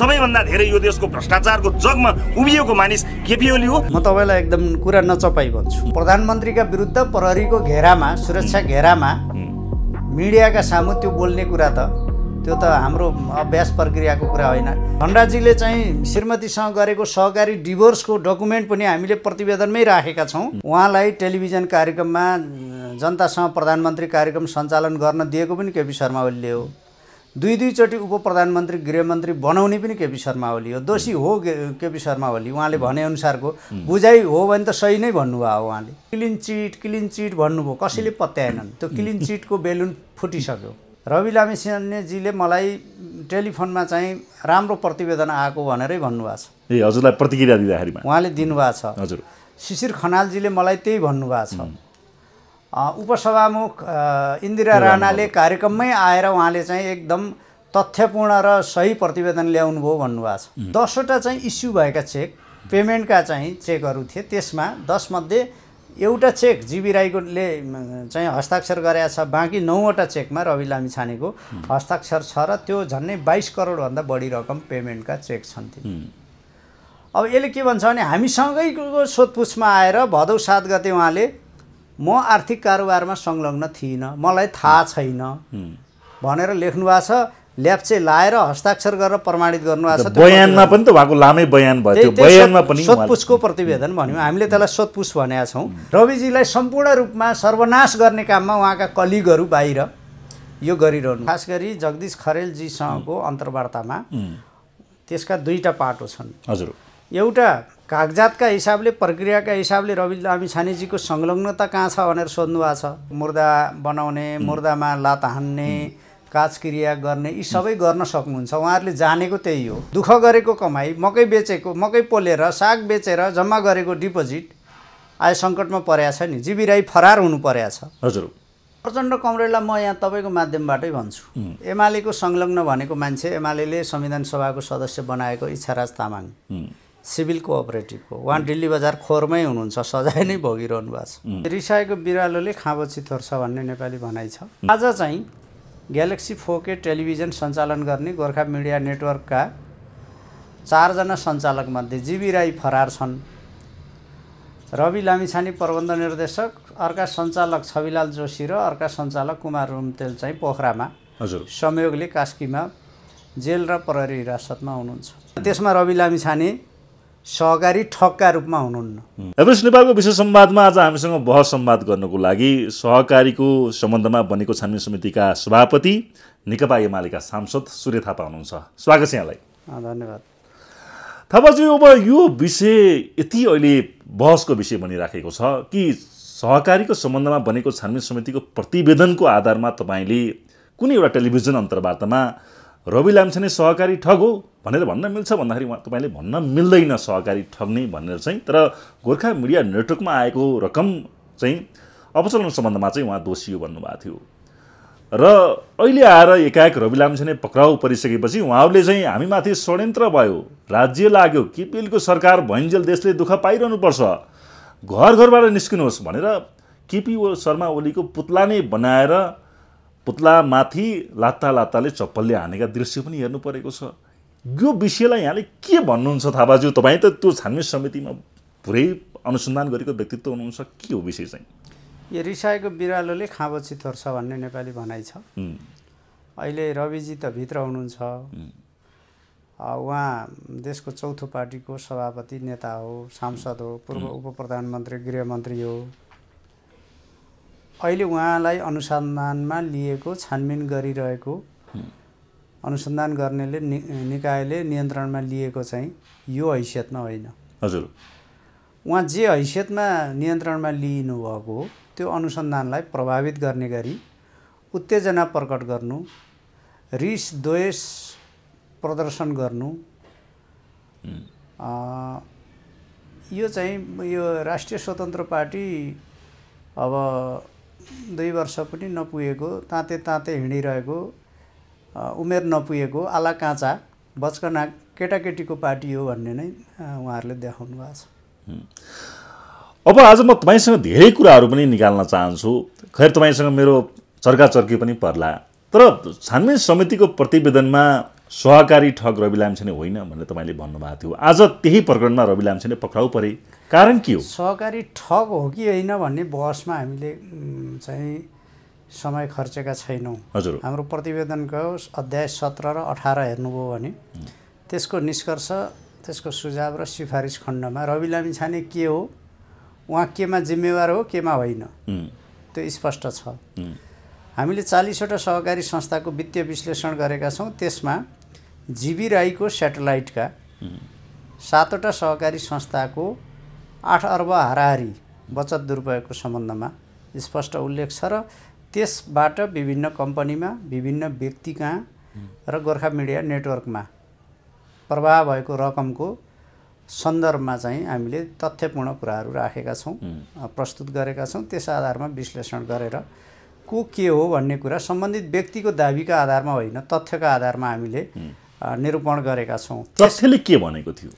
सबैभन्दा धेरै यो देशको भ्रष्टाचारको जगमा उभिएको मानिस केपी ओली हो म तपाईँलाई एकदम कुरा नचपाई भन्छु प्रधानमन्त्रीका विरुद्ध प्रहरीको घेरामा सुरक्षा घेरामा मिडियाका सामु त्यो बोल्ने कुरा त त्यो त हाम्रो अभ्यास प्रक्रियाको कुरा होइन खण्डाजीले चाहिँ श्रीमतीसँग गरेको सहकारी डिभोर्सको डकुमेन्ट पनि हामीले प्रतिवेदनमै राखेका छौँ उहाँलाई टेलिभिजन कार्यक्रममा जनतासँग प्रधानमन्त्री कार्यक्रम सञ्चालन गर्न दिएको पनि केपी शर्मा ओलीले हो दुई दुईचोटि उप प्रधानमन्त्री गृहमन्त्री बनाउने पनि केपी शर्मा ओली हो दोषी हो केपी शर्मा ओली उहाँले भनेअनुसारको बुझाइ हो भने त सही नै भन्नुभयो उहाँले क्लिन चिट क्लिन चिट भन्नुभयो कसैले पत्याएनन् त्यो क्लिन चिटको बेलुन फुटिसक्यो रवि लामेछानेजीले मलाई टेलिफोनमा चाहिँ राम्रो प्रतिवेदन आएको भनेरै भन्नुभएको छ ए हजुरलाई प्रतिक्रिया दिँदाखेरि उहाँले दिनुभएको छ हजुर शिशिर खनालजीले मलाई त्यही भन्नुभएको छ उपसभामुख इन्दिरा राणाले कार्यक्रममै आएर उहाँले चाहिँ एकदम तथ्यपूर्ण र सही प्रतिवेदन ल्याउनुभयो भन्नुभएको छ दसवटा चाहिँ इस्यु भएका चेक पेमेन्टका चाहिँ चेकहरू थिए त्यसमा दसमध्ये एउटा चेक जिबी राईकोले चाहिँ हस्ताक्षर गरेका छ बाँकी नौवटा चेकमा रवि लामी छानेको हस्ताक्षर छ र त्यो झन्नै बाइस करोडभन्दा बढी रकम पेमेन्टका चेक छन् त्यो अब यसले के भन्छ भने हामीसँगैको सोधपुछमा आएर भदौ सात गते उहाँले म आर्थिक कारोबारमा संलग्न थिइनँ मलाई थाहा छैन भनेर लेख्नु भएको छ ल्याप्चे लाएर हस्ताक्षर गरेर प्रमाणित गर्नुभएको छ बयानमा पनि त भएको लामै बयान भयो बयानमा पनि सोधपुछको प्रतिवेदन भन्यो हामीले त्यसलाई सोधपुछ भनेका छौँ रविजीलाई सम्पूर्ण रूपमा सर्वनाश गर्ने काममा उहाँका कलिगहरू बाहिर यो गरिरहनु खास गरी जगदीश खरेलजीसँगको अन्तर्वार्तामा त्यसका दुईवटा पाटो छन् हजुर एउटा कागजातका हिसाबले प्रक्रियाका हिसाबले रवि लामी छानेजीको संलग्नता कहाँ छ भनेर सोध्नु भएको छ मुर्दा बनाउने मुर्दामा लात हान्ने क्रिया गर्ने यी सबै गर्न सक्नुहुन्छ उहाँहरूले जानेको त्यही हो दुःख गरेको कमाई मकै बेचेको मकै पोलेर साग बेचेर जम्मा गरेको डिपोजिट आय सङ्कटमा परेको छ नि जीवी राई फरार हुनु परेको छ हजुर प्रचण्ड कमरेडलाई म यहाँ तपाईँको माध्यमबाटै भन्छु एमालेको संलग्न भनेको मान्छे एमाले संविधान सभाको सदस्य बनाएको इच्छाराज तामाङ सिभिल कोअपरेटिभको उहाँ दिल्ली बजार खोरमै हुनुहुन्छ सजाय नै भोगिरहनु भएको छ रिसाएको बिरालोले खाँबो चितोर्छ भन्ने नेपाली भनाइ छ आज चाहिँ ग्यालेक्सी फोके टेलिभिजन सञ्चालन गर्ने गोर्खा मिडिया नेटवर्कका चारजना सञ्चालकमध्ये जीवी राई फरार छन् रवि लामिछानी प्रबन्ध निर्देशक अर्का सञ्चालक छविलाल जोशी र अर्का सञ्चालक कुमार रुमतेल चाहिँ पोखरामा हजुर संयोगले कास्कीमा जेल र प्रहरी हिरासतमा हुनुहुन्छ त्यसमा रवि लामिछाने सहकारी ठक्का रूपमा हुनुहुन्न हेर्नुहोस् नेपालको विशेष संवादमा आज हामीसँग बहस संवाद गर्नको लागि सहकारीको सम्बन्धमा बनेको छानबिन समितिका सभापति नेकपा एमालेका सांसद सूर्य थापा हुनुहुन्छ स्वागत छ यहाँलाई धन्यवाद थापाजी अब यो विषय यति अहिले बहसको विषय बनिराखेको छ कि सहकारीको सम्बन्धमा बनेको छानबिन समितिको प्रतिवेदनको आधारमा तपाईँले कुनै एउटा टेलिभिजन अन्तर्वार्तामा रवि लाम्छाने सहकारी ठग हो भनेर भन्न मिल्छ भन्दाखेरि उहाँ तपाईँले भन्न मिल्दैन सहकारी ठग्ने भनेर चाहिँ तर गोर्खा मिडिया नेटवर्कमा आएको रकम चाहिँ अपचलन सम्बन्धमा चाहिँ उहाँ दोषी हो भन्नुभएको थियो र अहिले आएर एकाएक रवि लाम्छाने पक्राउ परिसकेपछि उहाँहरूले चाहिँ हामीमाथि षड्यन्त्र भयो राज्य लाग्यो केपिएलको सरकार भैन्जेल देशले दुःख पाइरहनुपर्छ घर घरबाट निस्किनुहोस् भनेर केपी शर्मा ओलीको पुत्ला नै बनाएर पुत्लामाथि लात्ता लात्ताले चप्पलले हानेका दृश्य पनि हेर्नु परेको छ यो विषयलाई यहाँले के भन्नुहुन्छ थापाज्यू तपाईँ त त्यो छानबिन समितिमा पुरै अनुसन्धान गरेको व्यक्तित्व हुनुहुन्छ के हो विषय चाहिँ यो रिसाएको बिरालोले खाँबची तोर्छ भन्ने नेपाली भनाइ छ अहिले रविजी त भित्र हुनुहुन्छ उहाँ देशको चौथो पार्टीको सभापति नेता हो सांसद हो पूर्व उप प्रधानमन्त्री गृहमन्त्री हो अहिले उहाँलाई अनुसन्धानमा लिएको छानबिन गरिरहेको अनुसन्धान गर्नेले नि निकायले नियन्त्रणमा लिएको चाहिँ यो हैसियतमा होइन हजुर उहाँ जे हैसियतमा नियन्त्रणमा लिनुभएको हो त्यो अनुसन्धानलाई प्रभावित गर्ने गरी उत्तेजना प्रकट गर्नु रिस द्वेष प्रदर्शन गर्नु यो चाहिँ यो राष्ट्रिय स्वतन्त्र पार्टी अब दुई वर्ष पनि नपुगेको ताते ताते हिँडिरहेको उमेर नपुगेको आला काँचा बचकना केटाकेटीको पार्टी हो भन्ने नै उहाँहरूले देखाउनु भएको छ अब आज म तपाईँसँग धेरै कुराहरू पनि निकाल्न चाहन्छु खैर तपाईँसँग मेरो चर्काचर्की पनि पर्ला तर छानबिन समितिको प्रतिवेदनमा सहकारी ठग रवि लाम्छेने होइन भनेर तपाईँले भन्नुभएको थियो आज त्यही प्रकरणमा रवि लाम्छेने पक्राउ परे कारण के हो सहकारी ठग हो कि होइन भन्ने बहसमा हामीले चाहिँ समय खर्चेका छैनौँ हजुर हाम्रो प्रतिवेदनको अध्याय सत्र र अठार हेर्नुभयो भने त्यसको निष्कर्ष त्यसको सुझाव र सिफारिस खण्डमा रवि लामिछाने के हो उहाँ केमा जिम्मेवार हो केमा होइन त्यो स्पष्ट छ हामीले चालिसवटा सहकारी संस्थाको वित्तीय विश्लेषण गरेका छौँ त्यसमा जिबी राईको सेटेलाइटका सातवटा सहकारी संस्थाको आठ अर्ब हाराहारी बचत दुरुपयोगको सम्बन्धमा स्पष्ट उल्लेख छ र त्यसबाट विभिन्न कम्पनीमा विभिन्न व्यक्ति कहाँ र गोर्खा मिडिया नेटवर्कमा प्रवाह भएको रकमको सन्दर्भमा चाहिँ हामीले तथ्यपूर्ण कुराहरू राखेका छौँ प्रस्तुत गरेका छौँ त्यस आधारमा विश्लेषण गरेर को के हो भन्ने कुरा सम्बन्धित व्यक्तिको दाबीका आधारमा होइन तथ्यका आधारमा हामीले निरूपण गरेका छौँ तथ्यले के भनेको थियो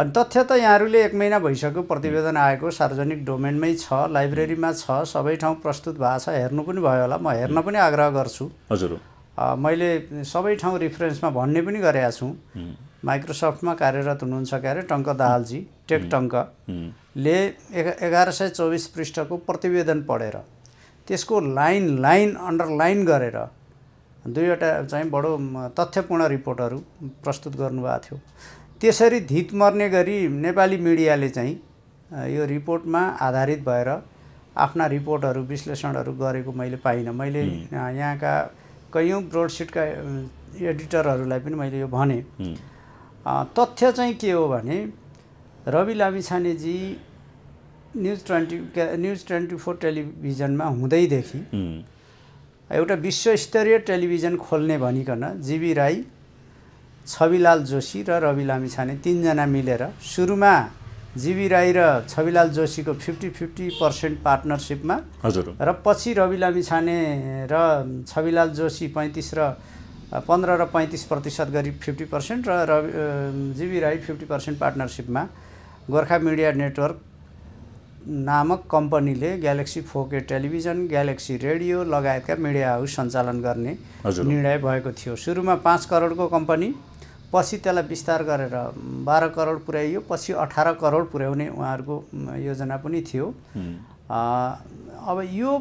अनि तथ्य त यहाँहरूले एक महिना भइसक्यो प्रतिवेदन आएको सार्वजनिक डोमेनमै छ लाइब्रेरीमा छ सबै ठाउँ प्रस्तुत भएको छ हेर्नु पनि भयो होला म हेर्न पनि आग्रह गर्छु हजुर मैले सबै ठाउँ रिफरेन्समा भन्ने पनि गरेका छु माइक्रोसफ्टमा कार्यरत हुनुहुन्छ क्यारे अरे टङ्क दाहालजी टेक टङ्कले एघार सय चौबिस पृष्ठको प्रतिवेदन पढेर त्यसको लाइन लाइन अन्डरलाइन गरेर दुईवटा चाहिँ बडो तथ्यपूर्ण रिपोर्टहरू प्रस्तुत गर्नुभएको थियो त्यसरी धित मर्ने गरी नेपाली मिडियाले चाहिँ यो रिपोर्टमा आधारित भएर आफ्ना रिपोर्टहरू विश्लेषणहरू गरेको मैले पाइनँ मैले यहाँका कैयौँ ब्रोडसिटका एडिटरहरूलाई पनि मैले यो भने तथ्य चाहिँ के हो भने रवि लामिछानेजी news twenty news twenty four टेलिभिजनमा हुँदैदेखि एउटा विश्वस्तरीय टेलिभिजन खोल्ने भनिकन जीवी राई छविलाल जोशी र रवि लामिछाने तिनजना मिलेर सुरुमा जीवी राई र छविलाल जोशीको फिफ्टी फिफ्टी पर्सेन्ट पार्टनरसिपमा हजुर र पछि रवि लामिछाने र छविलाल जोशी पैँतिस र पन्ध्र र पैँतिस प्रतिशत गरी फिफ्टी पर्सेन्ट र Rabi G B Rai fifty percent पार्टनरसिपमा गोर्खा मिडिया नेटवर्क नामक कम्पनीले Galaxy four K television Galaxy radio लगायतका मिडिया हाउस सञ्चालन गर्ने निर्णय भएको थियो सुरुमा पाँच करोडको कम्पनी पछि त्यसलाई विस्तार गरेर बाह्र करोड पुर्याइयो पछि अठार करोड पुर्याउने उहाँहरूको योजना पनि थियो अब यो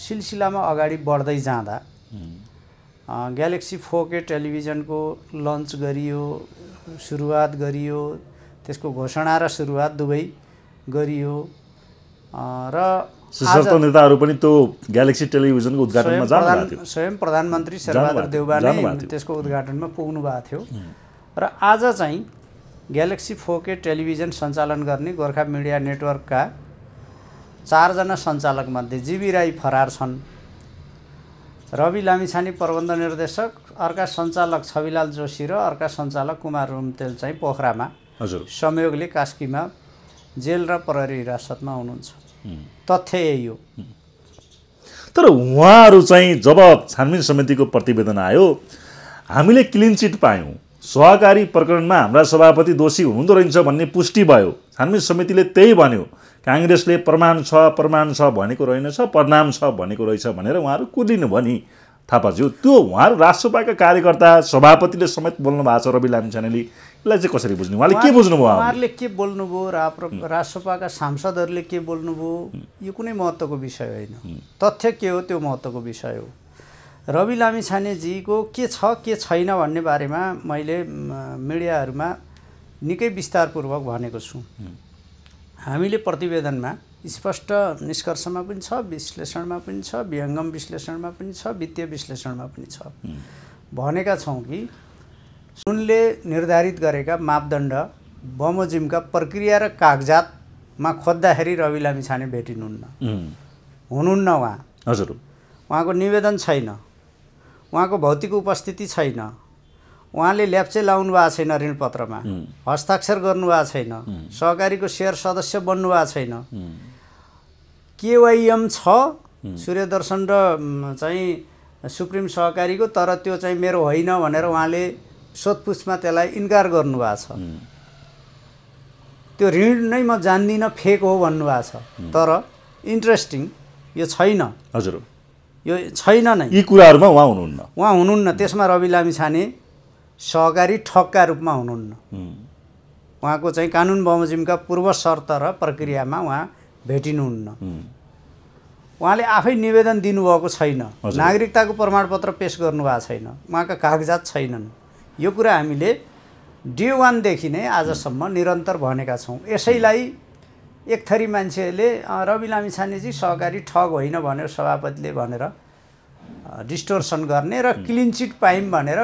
सिलसिलामा अगाडि बढ्दै जाँदा ग्यालेक्सी फोके टेलिभिजनको लन्च गरियो सुरुवात गरियो त्यसको घोषणा र सुरुवात दुवै गरियो र नेताहरू पनि त्यो ग्यालेक्सी टेलिभिजनको उद्घाटनमा जानु स्वयं प्रधानमन्त्री शेरबहादुर देउबा त्यसको उद्घाटनमा पुग्नु भएको थियो र आज चाहिँ ग्यालेक्सी फोके टेलिभिजन सञ्चालन गर्ने गोर्खा मिडिया नेटवर्कका चारजना सञ्चालकमध्ये जीवी राई फरार छन् रवि लामिछानी प्रबन्ध निर्देशक अर्का सञ्चालक छविलाल जोशी र अर्का सञ्चालक कुमार रुमतेल चाहिँ पोखरामा हजुर संयोगले कास्कीमा जेल र प्रहरी हिरासतमा हुनुहुन्छ तथ्य यही हो तर उहाँहरू चाहिँ जब छानबिन समितिको प्रतिवेदन आयो हामीले क्लिन चिट पायौँ सहकारी प्रकरणमा हाम्रा सभापति दोषी हुँदो रहेछ भन्ने पुष्टि भयो छानबिन समितिले त्यही भन्यो काङ्ग्रेसले प्रमाण छ प्रमाण छ भनेको रहेनछ परिणाम छ भनेको रहेछ भनेर उहाँहरू कुदिनु भयो नि थापाज्यू त्यो उहाँहरू राष्ट्रपाका कार्यकर्ता सभापतिले समेत बोल्नु भएको छ रवि लामिछानेले लाई चाहिँ कसरी बुझ्नु उहाँले के बुझ्नुभयो उहाँहरूले के बोल्नुभयो राजसभाका सांसदहरूले के बोल्नुभयो यो कुनै महत्त्वको विषय होइन तथ्य के हो त्यो महत्त्वको विषय हो रवि लामी छानेजीको के छ के छैन भन्ने बारेमा मैले मिडियाहरूमा निकै विस्तारपूर्वक भनेको छु हामीले प्रतिवेदनमा स्पष्ट निष्कर्षमा पनि छ विश्लेषणमा पनि छ विहङ्गम विश्लेषणमा पनि छ वित्तीय विश्लेषणमा पनि छ भनेका छौँ कि सुनले निर्धारित गरेका मापदण्ड बमोजिमका प्रक्रिया र कागजातमा खोज्दाखेरि रवि लामिछाने भेटिनुहुन्न हुनुहुन्न उहाँ हजुर उहाँको निवेदन छैन उहाँको भौतिक उपस्थिति छैन उहाँले ल्याप्चे लाउनु भएको छैन ऋण पत्रमा हस्ताक्षर गर्नुभएको छैन सहकारीको सेयर सदस्य बन्नु भएको छैन केवाइएम छ सूर्यदर्शन र चाहिँ सुप्रिम सहकारीको तर त्यो चाहिँ मेरो होइन भनेर उहाँले सोधपुछमा त्यसलाई इन्कार गर्नुभएको छ त्यो ऋण नै म जान्दिनँ फेक हो भन्नुभएको छ तर इन्ट्रेस्टिङ यो छैन हजुर यो छैन नै यी कुराहरूमा उहाँ हुनुहुन्न उहाँ हुनुहुन्न त्यसमा रवि लामी छाने सहकारी ठगका रूपमा हुनुहुन्न उहाँको चाहिँ कानुन बमोजिमका पूर्व शर्त र प्रक्रियामा उहाँ भेटिनुहुन्न उहाँले आफै निवेदन दिनुभएको छैन नागरिकताको प्रमाणपत्र पेस गर्नुभएको छैन उहाँका कागजात छैनन् यो कुरा हामीले डे वानदेखि नै आजसम्म निरन्तर भनेका छौँ यसैलाई एक थरी मान्छेले रवि लामिछानेजी सहकारी ठग होइन भनेर सभापतिले भनेर डिस्टोर्सन गर्ने र क्लिन चिट पायौँ भनेर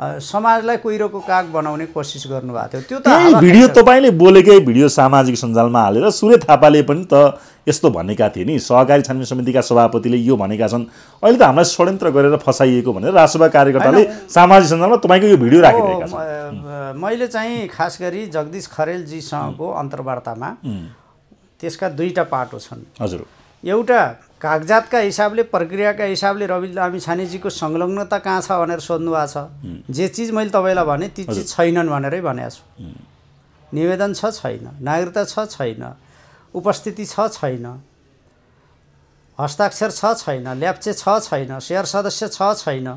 समाजलाई कुहिरोको काग बनाउने कोसिस गर्नुभएको थियो त्यो त भिडियो तपाईँले बोलेकै भिडियो सामाजिक सञ्जालमा हालेर सूर्य थापाले पनि त यस्तो भनेका थिए नि सहकारी छानबिन समितिका सभापतिले यो भनेका छन् अहिले त हामीलाई षड्यन्त्र गरेर फसाइएको भनेर राजसभा कार्यकर्ताले सामाजिक सञ्जालमा तपाईँको यो भिडियो राखेको छन् मैले चाहिँ खास गरी जगदीश खरेलजीसँगको अन्तर्वार्तामा त्यसका दुईवटा पाटो छन् हजुर एउटा कागजातका हिसाबले प्रक्रियाका हिसाबले रवि लामी छानेजीको संलग्नता कहाँ छ भनेर सोध्नु भएको छ जे चिज मैले तपाईँलाई भने ती चिज छैनन् भनेरै भनेको छु निवेदन छ छैन नागरिकता छ छैन उपस्थिति छ छैन हस्ताक्षर छ छैन ल्याप्चे छ छैन सेयर सदस्य छ छैन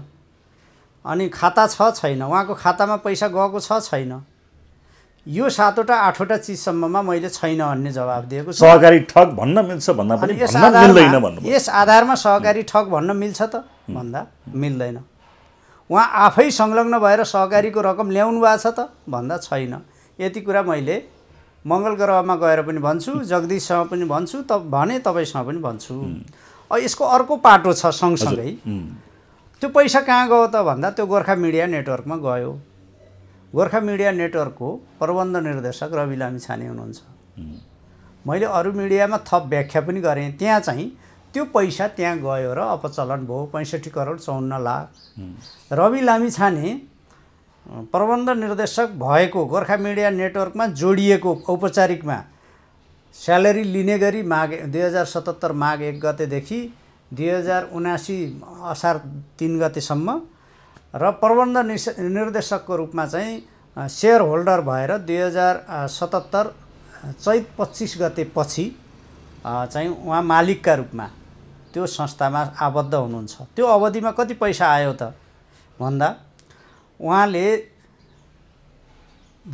अनि खाता छ छैन उहाँको खातामा पैसा गएको छ छैन यो सातवटा आठवटा चिजसम्ममा मैले छैन भन्ने जवाब दिएको सहकारी ठग भन्न मिल्छ भन्दा पनि मिल्दैन यस आधारमा सहकारी ठग भन्न मिल्छ त भन्दा मिल्दैन उहाँ आफै संलग्न भएर सहकारीको रकम ल्याउनु भएको छ त भन्दा छैन यति कुरा मैले मङ्गल ग्रहमा गएर पनि भन्छु जगदीशसँग पनि भन्छु त भने तपाईँसँग पनि भन्छु यसको अर्को पाटो छ सँगसँगै त्यो पैसा कहाँ गयो त भन्दा त्यो गोर्खा मिडिया नेटवर्कमा गयो गोर्खा मिडिया नेटवर्कको प्रबन्ध निर्देशक रवि लामी छाने हुनुहुन्छ मैले अरू मिडियामा थप व्याख्या पनि गरेँ त्यहाँ चाहिँ त्यो पैसा त्यहाँ गयो र अपचलन भयो पैँसठी करोड चौन्न लाख रवि लामी छाने प्रबन्ध निर्देशक भएको गोर्खा मिडिया नेटवर्कमा जोडिएको औपचारिकमा स्यालेरी लिने गरी माघ दुई हजार सतहत्तर माघ एक गतेदेखि दुई हजार उनासी असार तिन गतेसम्म र प्रबन्ध निर्देशकको रूपमा चाहिँ सेयर होल्डर भएर दुई हजार सतहत्तर चैत पच्चिस गतेपछि चाहिँ उहाँ मालिकका रूपमा त्यो संस्थामा आबद्ध हुनुहुन्छ त्यो अवधिमा कति पैसा आयो त भन्दा उहाँले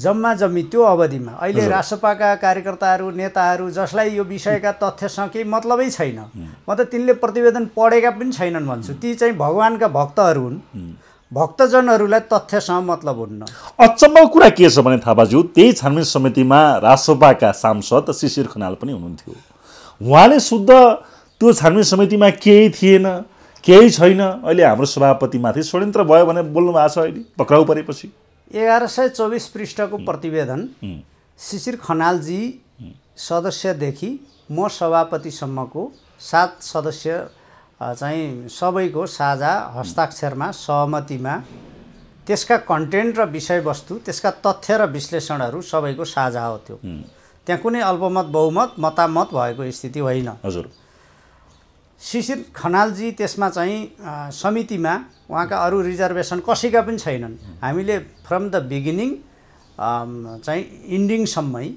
जम्मा जम्मी त्यो अवधिमा अहिले रासपाका कार्यकर्ताहरू नेताहरू जसलाई यो विषयका तथ्यसँग केही मतलबै छैन म त तिनले प्रतिवेदन पढेका पनि छैनन् भन्छु ती चाहिँ भगवान्का भक्तहरू हुन् भक्तजनहरूलाई तथ्यसँग मतलब हुन्न अचम्मको कुरा के छ भने थापाज्यू त्यही छानबिन समितिमा राजसभाका सांसद शिशिर खनाल पनि हुनुहुन्थ्यो उहाँले शुद्ध त्यो छानबिन समितिमा केही थिएन केही छैन अहिले हाम्रो सभापतिमाथि षड्यन्त्र भयो भने बोल्नु भएको छ अहिले पक्राउ परेपछि एघार सय चौबिस पृष्ठको प्रतिवेदन शिशिर खनालजी सदस्यदेखि म सभापतिसम्मको सात सदस्य चाहिँ सबैको साझा हस्ताक्षरमा सहमतिमा त्यसका कन्टेन्ट र विषयवस्तु त्यसका तथ्य र विश्लेषणहरू सबैको साझा हो त्यो त्यहाँ कुनै अल्पमत बहुमत मतामत भएको स्थिति होइन हजुर शिशिर खनालजी त्यसमा चाहिँ समितिमा उहाँका अरू रिजर्भेसन कसैका पनि छैनन् हामीले फ्रम द बिगिनिङ चाहिँ इन्डिङसम्मै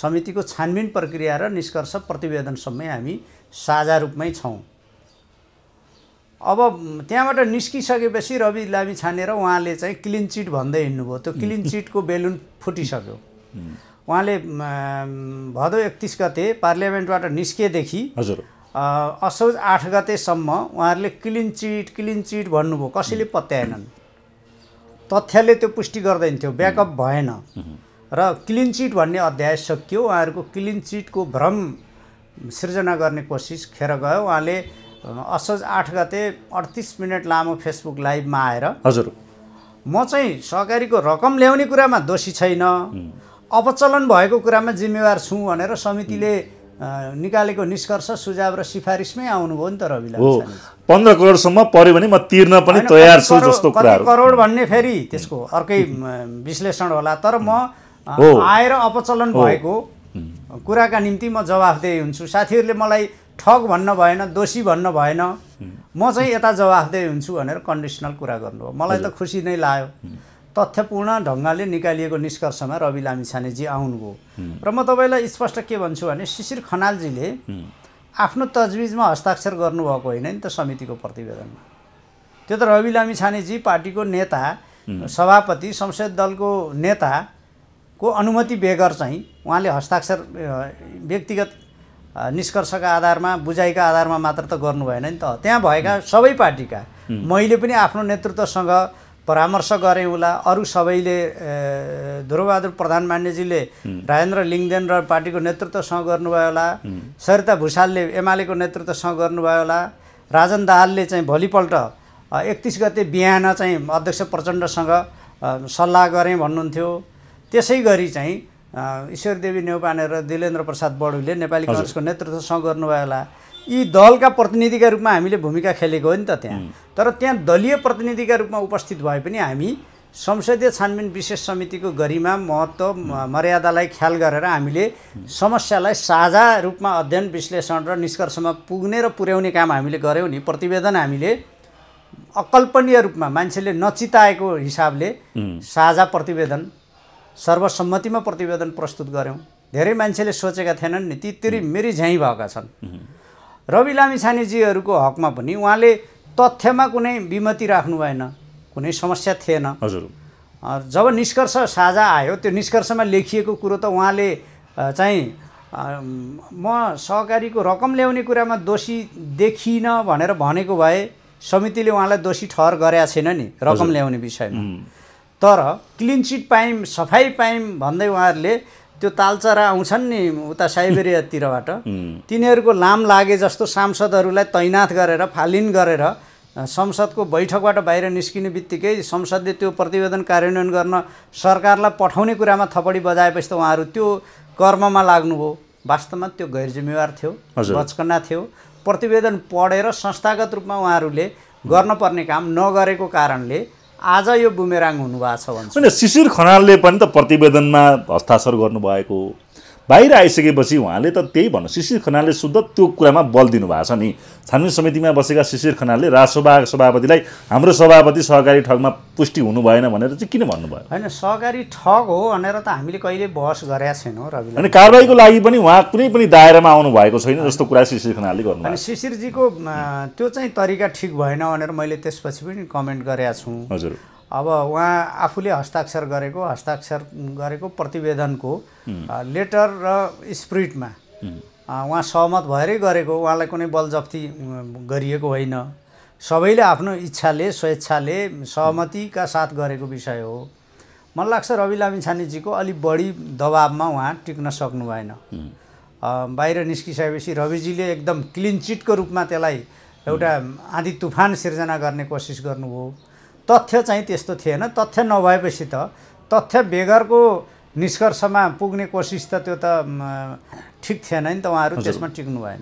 समितिको छानबिन प्रक्रिया र निष्कर्ष प्रतिवेदनसम्मै हामी साझा रूपमै छौँ अब त्यहाँबाट निस्किसकेपछि रवि लामी छानेर उहाँले चाहिँ क्लिन चिट भन्दै हिँड्नुभयो त्यो क्लिन चिटको बेलुन फुटिसक्यो उहाँले भदौ एकतिस गते पार्लियामेन्टबाट निस्किएदेखि हजुर असोज आठ गतेसम्म उहाँहरूले क्लिन चिट क्लिन चिट भन्नुभयो कसैले पत्याएनन् तथ्यले त्यो पुष्टि गर्दैन थियो ब्याकअप भएन र क्लिन चिट भन्ने अध्याय सकियो उहाँहरूको क्लिन चिटको भ्रम सृजना गर्ने कोसिस खेर गयो उहाँले असोज आठ गते अडतिस मिनट लामो फेसबुक लाइभमा आएर हजुर म चाहिँ सहकारीको रकम ल्याउने कुरामा दोषी छैन अपचलन भएको कुरामा जिम्मेवार छु भनेर समितिले निकालेको निष्कर्ष सुझाव र सिफारिसमै आउनुभयो नि त रवि पन्ध्र करोडसम्म पऱ्यो भने म तिर्न पनि तयार छु जस्तो कुरा करोड भन्ने फेरि त्यसको अर्कै विश्लेषण होला तर म आएर अपचलन भएको कुराका निम्ति म जवाफदेही हुन्छु साथीहरूले मलाई ठग भन्न भएन दोषी भन्न भएन म चाहिँ यता जवाफदेही हुन्छु भनेर कन्डिसनल कुरा गर्नु मलाई त खुसी नै लाग्यो तथ्यपूर्ण ढङ्गले निकालिएको निष्कर्षमा रवि लामिछानेजी आउनुभयो र म तपाईँलाई स्पष्ट के भन्छु भने शिशिर खनालजीले आफ्नो तजविजमा हस्ताक्षर गर्नुभएको होइन नि त समितिको प्रतिवेदनमा त्यो त रवि लामिछानेजी पार्टीको नेता सभापति संसद दलको नेताको अनुमति बेगर चाहिँ उहाँले हस्ताक्षर व्यक्तिगत निष्कर्षका आधारमा बुझाइका आधारमा मात्र त गर्नु भएन नि त त्यहाँ भएका सबै पार्टीका मैले पनि आफ्नो नेतृत्वसँग परामर्श गरेँ होला अरू सबैले ध्रुवबहादुर प्रधान मान्यजीले राजेन्द्र लिङ्गदेन र पार्टीको नेतृत्वसँग गर्नुभयो होला सरिता भूषालले एमालेको नेतृत्वसँग गर्नुभयो होला राजन दाहालले चाहिँ भोलिपल्ट एकतिस गते बिहान चाहिँ अध्यक्ष प्रचण्डसँग सल्लाह गरेँ भन्नुहुन्थ्यो त्यसै गरी चाहिँ ईश्वरदेवी नेउपाने र दिलेन्द्र प्रसाद बडुले नेपाली कङ्ग्रेसको नेतृत्वसँग गर्नुभयो होला यी दलका प्रतिनिधिका रूपमा हामीले भूमिका खेलेको हो नि त त्यहाँ तर त्यहाँ दलीय प्रतिनिधिका रूपमा उपस्थित भए पनि हामी संसदीय छानबिन विशेष समितिको गरिमा महत्त्व मर्यादालाई ख्याल गरेर हामीले समस्यालाई साझा रूपमा अध्ययन विश्लेषण र निष्कर्षमा पुग्ने र पुर्याउने काम हामीले गऱ्यौँ नि प्रतिवेदन हामीले अकल्पनीय रूपमा मान्छेले नचिताएको हिसाबले साझा प्रतिवेदन सर्वसम्मतिमा प्रतिवेदन प्रस्तुत गऱ्यौँ धेरै मान्छेले सोचेका थिएनन् नि ती तिरी मेरी झ्याइ भएका छन् रवि लामिछानेजीहरूको हकमा पनि उहाँले तथ्यमा कुनै विमति राख्नु भएन कुनै समस्या थिएन हजुर जब निष्कर्ष साझा आयो त्यो निष्कर्षमा लेखिएको कुरो त उहाँले चाहिँ म सहकारीको रकम ल्याउने कुरामा दोषी देखिनँ भनेर भनेको भए समितिले उहाँलाई दोषी ठहर गरेका छैन नि रकम ल्याउने विषयमा तर क्लिन चिट पायौँ सफाइ पायौँ भन्दै उहाँहरूले त्यो तालचरा आउँछन् नि उता साइबेरियातिरबाट तिनीहरूको लाम लागे जस्तो सांसदहरूलाई तैनाथ गरेर फालिन गरेर संसदको बैठकबाट बाहिर निस्किने बित्तिकै संसदले त्यो प्रतिवेदन कार्यान्वयन गर्न सरकारलाई पठाउने कुरामा थपडी बजाएपछि त उहाँहरू त्यो कर्ममा लाग्नुभयो वास्तवमा त्यो गैर जिम्मेवार थियो बचकन्ना थियो प्रतिवेदन पढेर संस्थागत रूपमा उहाँहरूले गर्नपर्ने काम नगरेको कारणले आज यो बुमेराङ हुनुभएको छ भन्छ शिशिर खनालले पनि त प्रतिवेदनमा हस्ताक्षर गर्नुभएको बाहिर आइसकेपछि उहाँले त त्यही भन्नु शिशिर खनालले शुद्ध त्यो कुरामा बल दिनुभएको छ नि छानबिन समितिमा बसेका शिशिर खनालले राजसभा सभापतिलाई हाम्रो सभापति सहकारी ठगमा पुष्टि हुनु भएन भनेर चाहिँ किन भन्नुभयो होइन सहकारी ठग हो भनेर त हामीले कहिले बहस गरेका छैनौँ रवि अनि कारवाहीको लागि पनि उहाँ कुनै पनि दायरामा आउनु भएको छैन जस्तो कुरा शिशिर खनालले गर्नु अनि शिशिरजीको त्यो चाहिँ तरिका ठिक भएन भनेर मैले त्यसपछि पनि कमेन्ट गरेका छु हजुर अब उहाँ आफूले हस्ताक्षर गरेको हस्ताक्षर गरेको प्रतिवेदनको लेटर र स्प्रिटमा उहाँ सहमत भएरै गरेको उहाँलाई कुनै बलजफ्ती गरिएको होइन सबैले आफ्नो इच्छाले स्वेच्छाले सहमतिका साथ गरेको विषय हो मलाई लाग्छ रवि लामिछानेजीको अलिक बढी दबावमा उहाँ टिक्न सक्नु भएन बाहिर निस्किसकेपछि रविजीले एकदम क्लिन चिटको रूपमा त्यसलाई एउटा आँधी तुफान सिर्जना गर्ने कोसिस गर्नुभयो तथ्य चाहिँ त्यस्तो थिएन तथ्य नभएपछि त तथ्य बेगरको निष्कर्षमा पुग्ने कोसिस त त्यो त ठिक थिएन नि त उहाँहरू त्यसमा टिक्नु भएन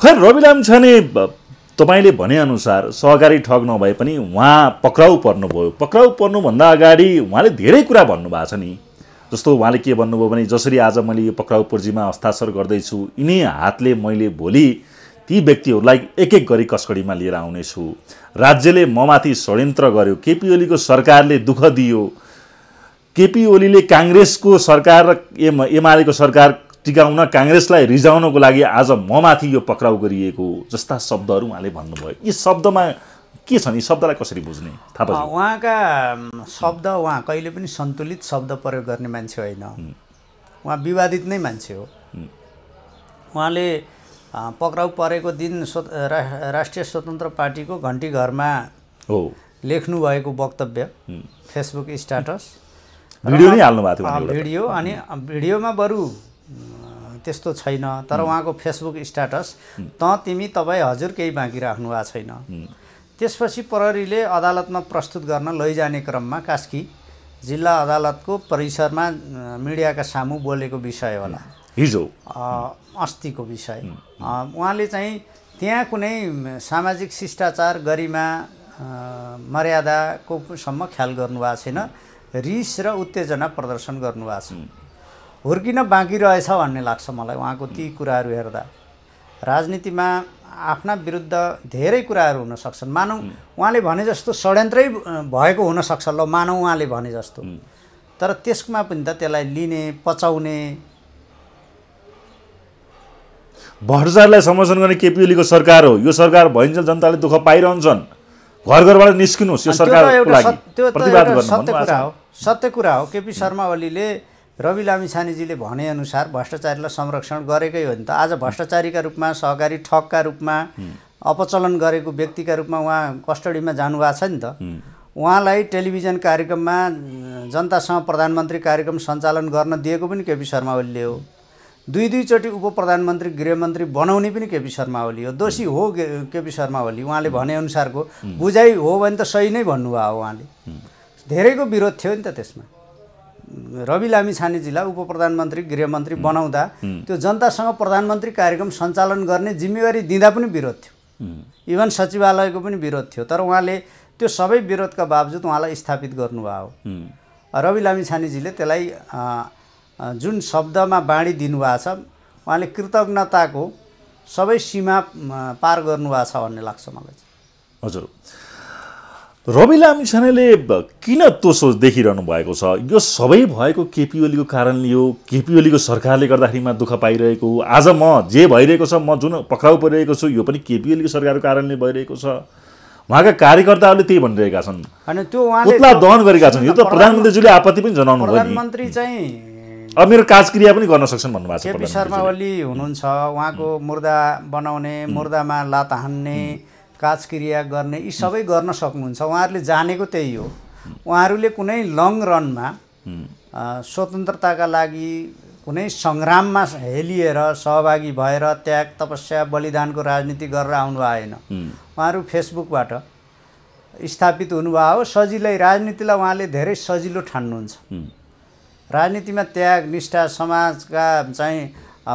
खै रवि लामछाने तपाईँले भनेअनुसार सहकारी ठग नभए पनि उहाँ पक्राउ पर्नुभयो पक्राउ पर्नुभन्दा अगाडि उहाँले धेरै कुरा भन्नुभएको छ नि जस्तो उहाँले के भन्नुभयो भने जसरी आज मैले यो पक्राउ पुर्जीमा हस्ताक्षर गर्दैछु यिनै हातले मैले भोलि ती व्यक्तिहरूलाई एक एक गरी कस्कडीमा लिएर आउनेछु राज्यले ममाथि षड्यन्त्र गर्यो केपी ओलीको सरकारले दुःख दियो केपी ओलीले काङ्ग्रेसको सरकार र एम एमालेको सरकार टिकाउन काङ्ग्रेसलाई रिझाउनको लागि आज ममाथि यो पक्राउ गरिएको जस्ता शब्दहरू उहाँले भन्नुभयो यी शब्दमा के छन् यी शब्दलाई कसरी बुझ्ने थाहा उहाँका शब्द उहाँ कहिले पनि सन्तुलित शब्द प्रयोग गर्ने मान्छे होइन उहाँ विवादित नै मान्छे हो उहाँले पक्राउ परेको दिन स्व राष्ट्रिय स्वतन्त्र पार्टीको घन्टी घरमा हो लेख्नुभएको वक्तव्य फेसबुक स्ट्याटस भिडियो नै हाल्नु भएको भिडियो अनि भिडियोमा बरु त्यस्तो छैन तर उहाँको फेसबुक स्ट्याटस त तिमी तपाईँ हजुर केही बाँकी राख्नु भएको छैन त्यसपछि प्रहरीले अदालतमा प्रस्तुत गर्न लैजाने क्रममा कास्की जिल्ला अदालतको परिसरमा मिडियाका सामु बोलेको विषय होला हिजो अस्तिको विषय उहाँले चाहिँ त्यहाँ कुनै सामाजिक शिष्टाचार गरिमा मर्यादाको सम्म ख्याल गर्नुभएको छैन रिस र उत्तेजना प्रदर्शन गर्नुभएको छ हुर्किन बाँकी रहेछ भन्ने लाग्छ मलाई उहाँको ती कुराहरू हेर्दा राजनीतिमा आफ्ना विरुद्ध धेरै कुराहरू हुनसक्छन् मानौँ उहाँले भने जस्तो षड्यन्त्रै भएको हुनसक्छ ल मानौँ उहाँले भने जस्तो तर त्यसमा पनि त त्यसलाई लिने पचाउने भ्रष्टाचारलाई समर्थन गर्ने केपी ओलीको सरकार हो यो सरकार भइन्छ जनताले दुःख पाइरहन्छन् घर घरबाट निस्किनुहोस् यो सरकार सत्य कुरा हो सत्य कुरा हो केपी शर्मा ओलीले रवि लामिछानेजीले भनेअनुसार भ्रष्टाचारीलाई संरक्षण गरेकै हो नि त आज भ्रष्टाचारीका रूपमा सहकारी ठगका रूपमा अपचलन गरेको व्यक्तिका रूपमा उहाँ कस्टडीमा जानुभएको छ नि त उहाँलाई टेलिभिजन कार्यक्रममा जनतासँग प्रधानमन्त्री कार्यक्रम सञ्चालन गर्न दिएको पनि केपी शर्मा ओलीले हो दुई दुईचोटि उप प्रधानमन्त्री गृहमन्त्री बनाउने पनि केपी शर्मा ओली हो दोषी हो केपी शर्मा ओली उहाँले भनेअनुसारको बुझाइ हो भने त सही नै भन्नुभयो उहाँले धेरैको विरोध थियो नि त त्यसमा रवि लामिछानेजीलाई उप प्रधानमन्त्री गृहमन्त्री बनाउँदा त्यो जनतासँग प्रधानमन्त्री कार्यक्रम सञ्चालन गर्ने जिम्मेवारी दिँदा पनि विरोध थियो इभन सचिवालयको पनि विरोध थियो तर उहाँले त्यो सबै विरोधका बावजुद उहाँलाई स्थापित गर्नुभयो रवि लामिछानेजीले त्यसलाई जुन शब्दमा बाँडी दिनुभएको छ उहाँले कृतज्ञताको सबै सीमा पार गर्नुभएको छ भन्ने लाग्छ मलाई हजुर रवि लामिछानेले किन तोसो देखिरहनु भएको छ यो सबै भएको केपी ओलीको कारणले हो केपी ओलीको सरकारले गर्दाखेरिमा दुःख पाइरहेको आज म जे भइरहेको छ म जुन पक्राउ परिरहेको छु यो पनि केपी ओलीको सरकारको कारणले भइरहेको छ उहाँका कार्यकर्ताहरूले त्यही भनिरहेका छन् त्यो उहाँले दहन गरेका छन् यो त प्रधानमन्त्रीज्यूले आपत्ति पनि जनाउनु प्रधानमन्त्री चाहिँ अब मेरो काजक्रिया पनि गर्न सक्छन् भन्नुभएको छ केपी शर्मा ओली हुनुहुन्छ उहाँको मुर्दा बनाउने मुर्दामा लात हान्ने काजक्रिया गर्ने यी सबै गर्न सक्नुहुन्छ उहाँहरूले जानेको त्यही हो उहाँहरूले कुनै लङ रनमा स्वतन्त्रताका लागि कुनै सङ्ग्राममा हेलिएर सहभागी भएर त्याग तपस्या बलिदानको राजनीति गरेर आउनु आएन उहाँहरू फेसबुकबाट स्थापित हुनुभयो सजिलै राजनीतिलाई उहाँले धेरै सजिलो ठान्नुहुन्छ राजनीतिमा त्याग निष्ठा समाजका चाहिँ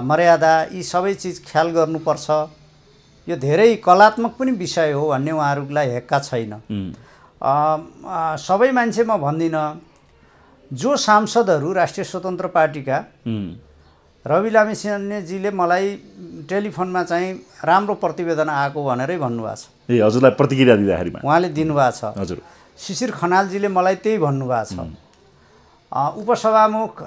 मर्यादा यी सबै चिज ख्याल गर्नुपर्छ यो धेरै कलात्मक पनि विषय हो भन्ने उहाँहरूलाई हेक्का छैन सबै मान्छे म भन्दिनँ जो सांसदहरू राष्ट्रिय स्वतन्त्र पार्टीका रवि लामेसिनेजीले मलाई टेलिफोनमा चाहिँ राम्रो प्रतिवेदन आएको भनेरै भन्नुभएको छ ए हजुरलाई प्रतिक्रिया दिँदाखेरि उहाँले दिनुभएको छ हजुर शिशिर खनालजीले मलाई त्यही भन्नुभएको छ उपसभामुख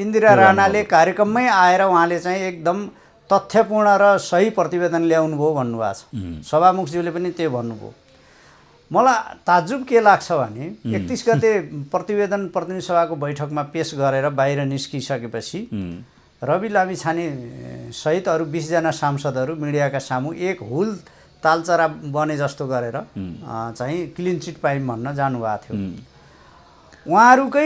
इन्दिरा राणाले कार्यक्रममै आएर उहाँले चाहिँ एकदम तथ्यपूर्ण र सही प्रतिवेदन ल्याउनु भयो भन्नुभएको छ सभामुखज्यूले पनि त्यो भन्नुभयो मलाई ताजुब के लाग्छ भने एकतिस गते प्रतिवेदन प्रतिनिधि सभाको बैठकमा पेस गरेर बाहिर निस्किसकेपछि रवि लामिछाने सहित अरू बिसजना सांसदहरू मिडियाका सामु एक हुल तालचरा बने जस्तो गरेर चाहिँ क्लिन चिट पाइम भन्न जानुभएको थियो उहाँहरूकै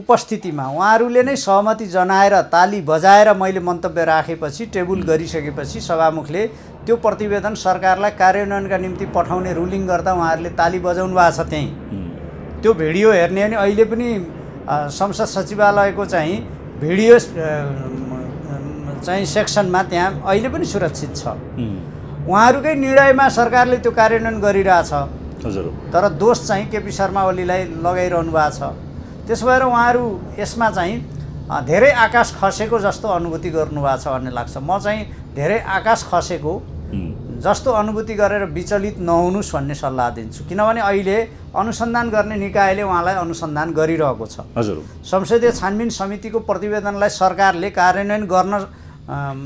उपस्थितिमा उहाँहरूले नै सहमति जनाएर ताली बजाएर मैले मन्तव्य राखेपछि टेबुल गरिसकेपछि सभामुखले त्यो प्रतिवेदन सरकारलाई कार्यान्वयनका निम्ति पठाउने रुलिङ गर्दा उहाँहरूले ताली बजाउनु भएको छ त्यहीँ त्यो भिडियो हेर्ने भने अहिले पनि संसद सचिवालयको चाहिँ भिडियो चाहिँ सेक्सनमा त्यहाँ अहिले पनि सुरक्षित छ उहाँहरूकै निर्णयमा सरकारले त्यो कार्यान्वयन गरिरहेछ हजुर तर दोष चाहिँ केपी शर्मा ओलीलाई लगाइरहनु भएको छ त्यसो भएर उहाँहरू यसमा चाहिँ धेरै आकाश खसेको जस्तो अनुभूति गर्नुभएको छ भन्ने लाग्छ म चाहिँ धेरै आकाश खसेको जस्तो अनुभूति गरेर विचलित नहुनुहोस् भन्ने सल्लाह दिन्छु किनभने अहिले अनुसन्धान गर्ने निकायले उहाँलाई अनुसन्धान गरिरहेको छ हजुर संसदीय छानबिन समितिको प्रतिवेदनलाई सरकारले कार्यान्वयन गर्न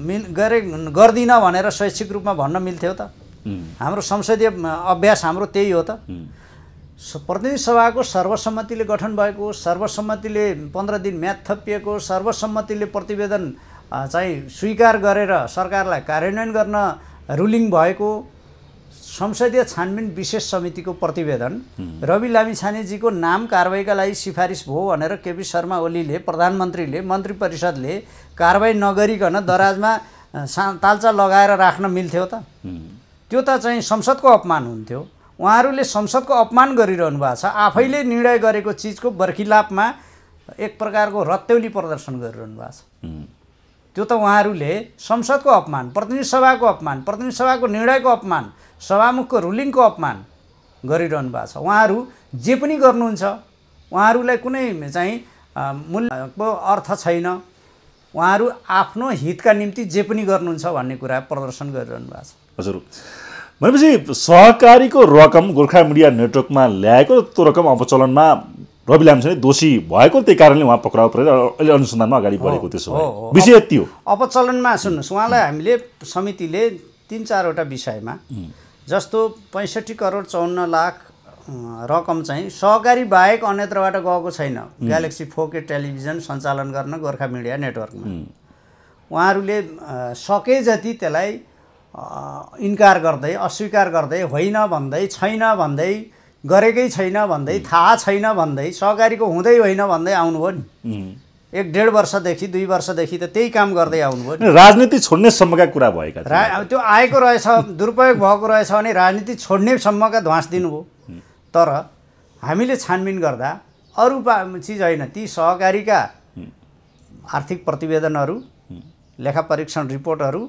मिल गरे गर्दिनँ भनेर शैक्षिक रूपमा भन्न मिल्थ्यो त हाम्रो संसदीय अभ्यास हाम्रो त्यही हो त प्रतिनिधि सभाको सर्वसम्मतिले गठन भएको सर्वसम्मतिले पन्ध्र दिन म्याद थपिएको सर्वसम्मतिले प्रतिवेदन चाहिँ स्वीकार गरेर सरकारलाई कार्यान्वयन गर्न रुलिङ भएको संसदीय छानबिन विशेष समितिको प्रतिवेदन रवि लामिछानेजीको नाम कारवाहीका लागि सिफारिस भयो भनेर केपी शर्मा ओलीले प्रधानमन्त्रीले मन्त्री परिषदले कारवाही नगरिकन दराजमा सा तालचा लगाएर राख्न मिल्थ्यो त त्यो त चाहिँ संसदको अपमान हुन्थ्यो उहाँहरूले संसदको अपमान गरिरहनु भएको छ आफैले निर्णय गरेको चिजको बर्खिलापमा एक प्रकारको रत्यौली प्रदर्शन गरिरहनु भएको छ त्यो त उहाँहरूले संसदको अपमान प्रतिनिधि सभाको अपमान प्रतिनिधि सभाको निर्णयको अपमान सभामुखको रुलिङको अपमान गरिरहनु भएको छ उहाँहरू जे पनि गर्नुहुन्छ उहाँहरूलाई कुनै चाहिँ मूल्यको अर्थ छैन उहाँहरू आफ्नो हितका निम्ति जे पनि गर्नुहुन्छ भन्ने कुरा प्रदर्शन गरिरहनु भएको छ हजुर भनेपछि सहकारीको रकम गोर्खा मिडिया नेटवर्कमा ल्याएको त्यो रकम अब चलनमा रवि लामसेने दोषी भएको त्यही कारणले उहाँ पक्राउ परेर अहिले अनुसन्धानमा अगाडि बढेको त्यसो भए विषय त्यो अब चलनमा सुन्नुहोस् उहाँलाई हामीले समितिले तिन चारवटा विषयमा जस्तो पैँसठी करोड चौन्न लाख रकम चाहिँ सहकारी बाहेक अन्यत्रबाट गएको छैन ग्यालेक्सी फोके टेलिभिजन सञ्चालन गर्न गोर्खा मिडिया नेटवर्कमा उहाँहरूले सके जति त्यसलाई इन्कार गर्दै अस्वीकार गर्दै होइन भन्दै छैन भन्दै गरेकै छैन भन्दै थाहा छैन भन्दै सहकारीको हुँदै होइन भन्दै आउनुभयो नि एक डेढ वर्षदेखि दुई वर्षदेखि त त्यही काम गर्दै आउनुभयो राजनीति छोड्नेसम्मका कुरा भएका रा त्यो आएको रहेछ दुरुपयोग भएको रहेछ भने राजनीति छोड्नेसम्मका ध्वास दिनुभयो तर हामीले छानबिन गर्दा अरू पा चिज होइन ती सहकारीका आर्थिक प्रतिवेदनहरू लेखा परीक्षण रिपोर्टहरू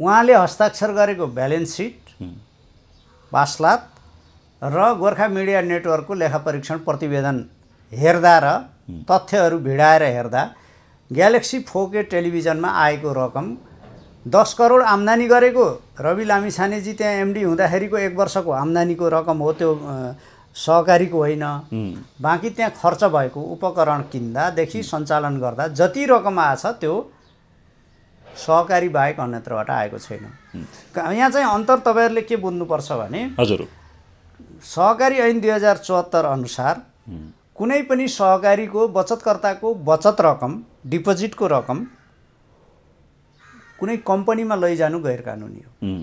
उहाँले हस्ताक्षर गरेको ब्यालेन्स सिट पासलात र गोर्खा मिडिया नेटवर्कको लेखा परीक्षण प्रतिवेदन हेर्दा र तथ्यहरू भिडाएर हेर्दा ग्यालेक्सी फोके टेलिभिजनमा आएको रकम दस करोड आम्दानी गरेको रवि लामिछानेजी त्यहाँ एमडी हुँदाखेरिको एक वर्षको आम्दानीको रकम हो त्यो सहकारीको होइन बाँकी त्यहाँ खर्च भएको उपकरण किन्दादेखि सञ्चालन गर्दा जति रकम आएछ त्यो सहकारी बाहेक अन्यत्रबाट आएको छैन यहाँ चाहिँ अन्तर तपाईँहरूले के बुझ्नुपर्छ भने हजुर सहकारी ऐन दुई हजार चौहत्तर अनुसार कुनै पनि सहकारीको बचतकर्ताको बचत रकम डिपोजिटको रकम कुनै कम्पनीमा लैजानु गैर कानुनी हो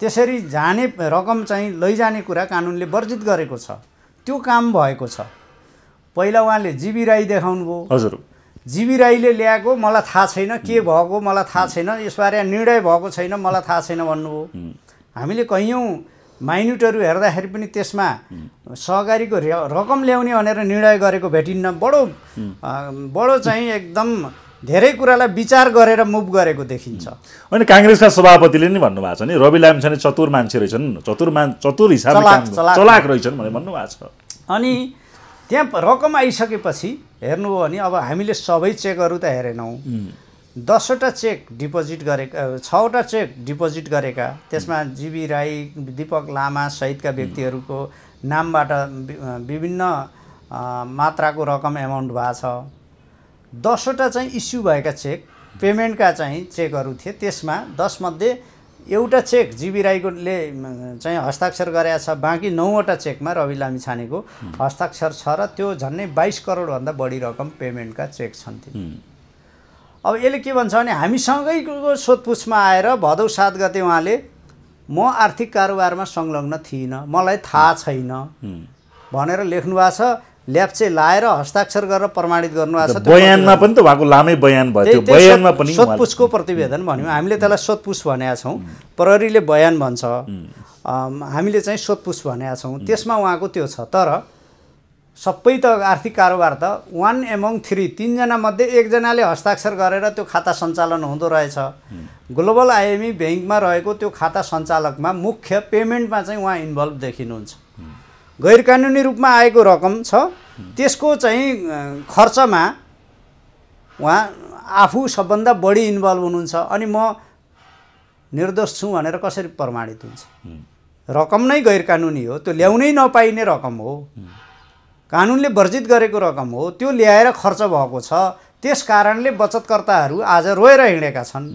त्यसरी जाने रकम चाहिँ लैजाने कुरा कानुनले वर्जित गरेको छ त्यो काम भएको छ पहिला उहाँले जिबी राई देखाउनुभयो हजुर जीवी राईले ल्याएको मलाई थाहा छैन के भएको मलाई थाहा छैन यसबारे निर्णय भएको छैन मलाई थाहा छैन भन्नुभयो हामीले कैयौँ माइन्युटहरू हेर्दाखेरि पनि त्यसमा सहकारीको रकम ल्याउने भनेर निर्णय गरेको भेटिन्न बडो बडो चाहिँ एकदम धेरै कुरालाई विचार गरेर मुभ गरेको देखिन्छ अनि काङ्ग्रेसका सभापतिले नि भन्नुभएको छ नि रवि लामछाने चतुर मान्छे रहेछन् चतुर मान चतुर हिसाबले चलाक रहेछन् भनेर भन्नुभएको छ अनि त्यहाँ रकम आइसकेपछि हेर्नु हो भने अब हामीले सबै चेकहरू त हेरेनौँ दसवटा चेक डिपोजिट गरेका छवटा चेक डिपोजिट गरेका त्यसमा जिबी राई दिपक लामा सहितका व्यक्तिहरूको नामबाट विभिन्न मात्राको रकम एमाउन्ट भएको छ दसवटा चाहिँ इस्यु भएका चेक पेमेन्टका चाहिँ चेकहरू थिए त्यसमा दसमध्ये एउटा चेक जिबी राईकोले चाहिँ हस्ताक्षर गरेका छ बाँकी नौवटा चेकमा रवि लामी छानेको हस्ताक्षर छ र त्यो झन्नै बाइस करोडभन्दा बढी रकम पेमेन्टका चेक छन् ती अब यसले के भन्छ भने हामीसँगैको सोधपुछमा आएर भदौ सात गते उहाँले म आर्थिक कारोबारमा संलग्न थिइनँ मलाई थाहा छैन भनेर लेख्नु भएको छ ल्याप्चे लाएर हस्ताक्षर गरेर प्रमाणित गर्नु आएको छ बयानमा पनि त उहाँको लामै बयान भयो बयानमा पनि सोधपुछको प्रतिवेदन भन्यौँ हामीले त्यसलाई सोधपुछ भनेका छौँ प्रहरीले बयान भन्छ हामीले चाहिँ सोधपुछ भनेका छौँ त्यसमा उहाँको त्यो छ तर सबै त आर्थिक कारोबार त वान एमङ थ्री तिनजनामध्ये एकजनाले हस्ताक्षर गरेर त्यो खाता सञ्चालन हुँदो रहेछ ग्लोबल आइएमई ब्याङ्कमा रहेको त्यो खाता सञ्चालकमा मुख्य पेमेन्टमा चाहिँ उहाँ इन्भल्भ देखिनुहुन्छ गैर कानुनी रूपमा आएको रकम छ त्यसको चाहिँ खर्चमा उहाँ आफू सबभन्दा बढी इन्भल्भ हुनुहुन्छ अनि म निर्दोष छु भनेर कसरी प्रमाणित हुन्छ रकम नै गैरकानुनी हो त्यो ल्याउनै नपाइने रकम हो कानुनले वर्जित गरेको रकम हो त्यो ल्याएर खर्च भएको छ त्यस कारणले बचतकर्ताहरू आज रोएर हिँडेका छन्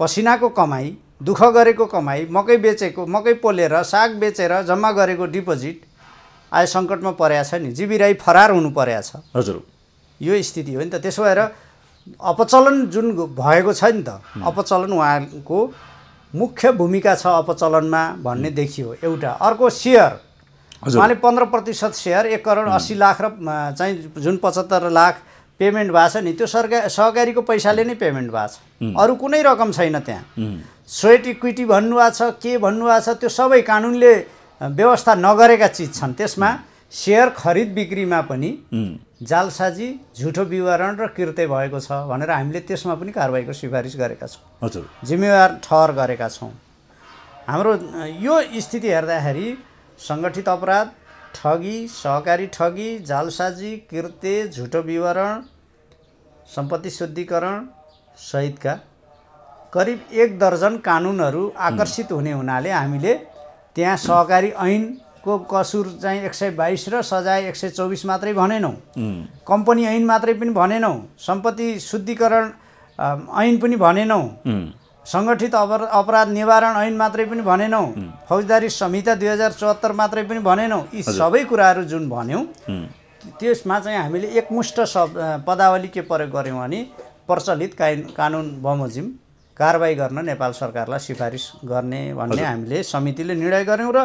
पसिनाको कमाई दुःख गरेको कमाई मकै बेचेको मकै पोलेर साग बेचेर जम्मा गरेको डिपोजिट आय सङ्कटमा परेको छ नि जीविराई फरार हुनु परेको छ हजुर यो स्थिति हो नि त त्यसो भएर अपचलन जुन भएको छ नि त अपचलन उहाँको मुख्य भूमिका छ अपचलनमा भन्ने देखियो एउटा अर्को सेयर उहाँले पन्ध्र प्रतिशत सेयर एक करोड अस्सी लाख र चाहिँ जुन पचहत्तर लाख पेमेन्ट भएको छ नि त्यो सरकार सहकारीको पैसाले नै पेमेन्ट भएको छ अरू कुनै रकम छैन त्यहाँ स्वेट इक्विटी भन्नुभएको छ के भन्नुभएको छ त्यो सबै कानुनले व्यवस्था नगरेका चिज छन् त्यसमा सेयर खरिद बिक्रीमा पनि जालसाजी झुठो विवरण र कृत्य भएको छ भनेर हामीले त्यसमा पनि कारवाहीको सिफारिस गरेका छौँ हजुर जिम्मेवार ठहर गरेका छौँ हाम्रो यो स्थिति हेर्दाखेरि सङ्गठित अपराध ठगी सहकारी ठगी जालसाजी कृत्य झुटो विवरण सम्पत्ति शुद्धिकरण सहितका करिब एक दर्जन कानुनहरू आकर्षित हुने हुनाले हामीले त्यहाँ सहकारी ऐनको कसुर चाहिँ एक सय बाइस र सजाय एक सय चौबिस मात्रै भनेनौँ कम्पनी ऐन मात्रै पनि भनेनौँ सम्पत्ति शुद्धिकरण ऐन पनि भनेनौँ सङ्गठित अपर अपराध निवारण ऐन मात्रै पनि भनेनौँ फौजदारी संहिता दुई हजार चौहत्तर मात्रै पनि भनेनौँ यी सबै कुराहरू जुन भन्यौँ त्यसमा चाहिँ हामीले एकमुष्ट पदावली के प्रयोग गऱ्यौँ भने प्रचलित कानुन बमोजिम कारवाही गर्न नेपाल सरकारलाई सिफारिस गर्ने भन्ने हामीले समितिले निर्णय गऱ्यौँ र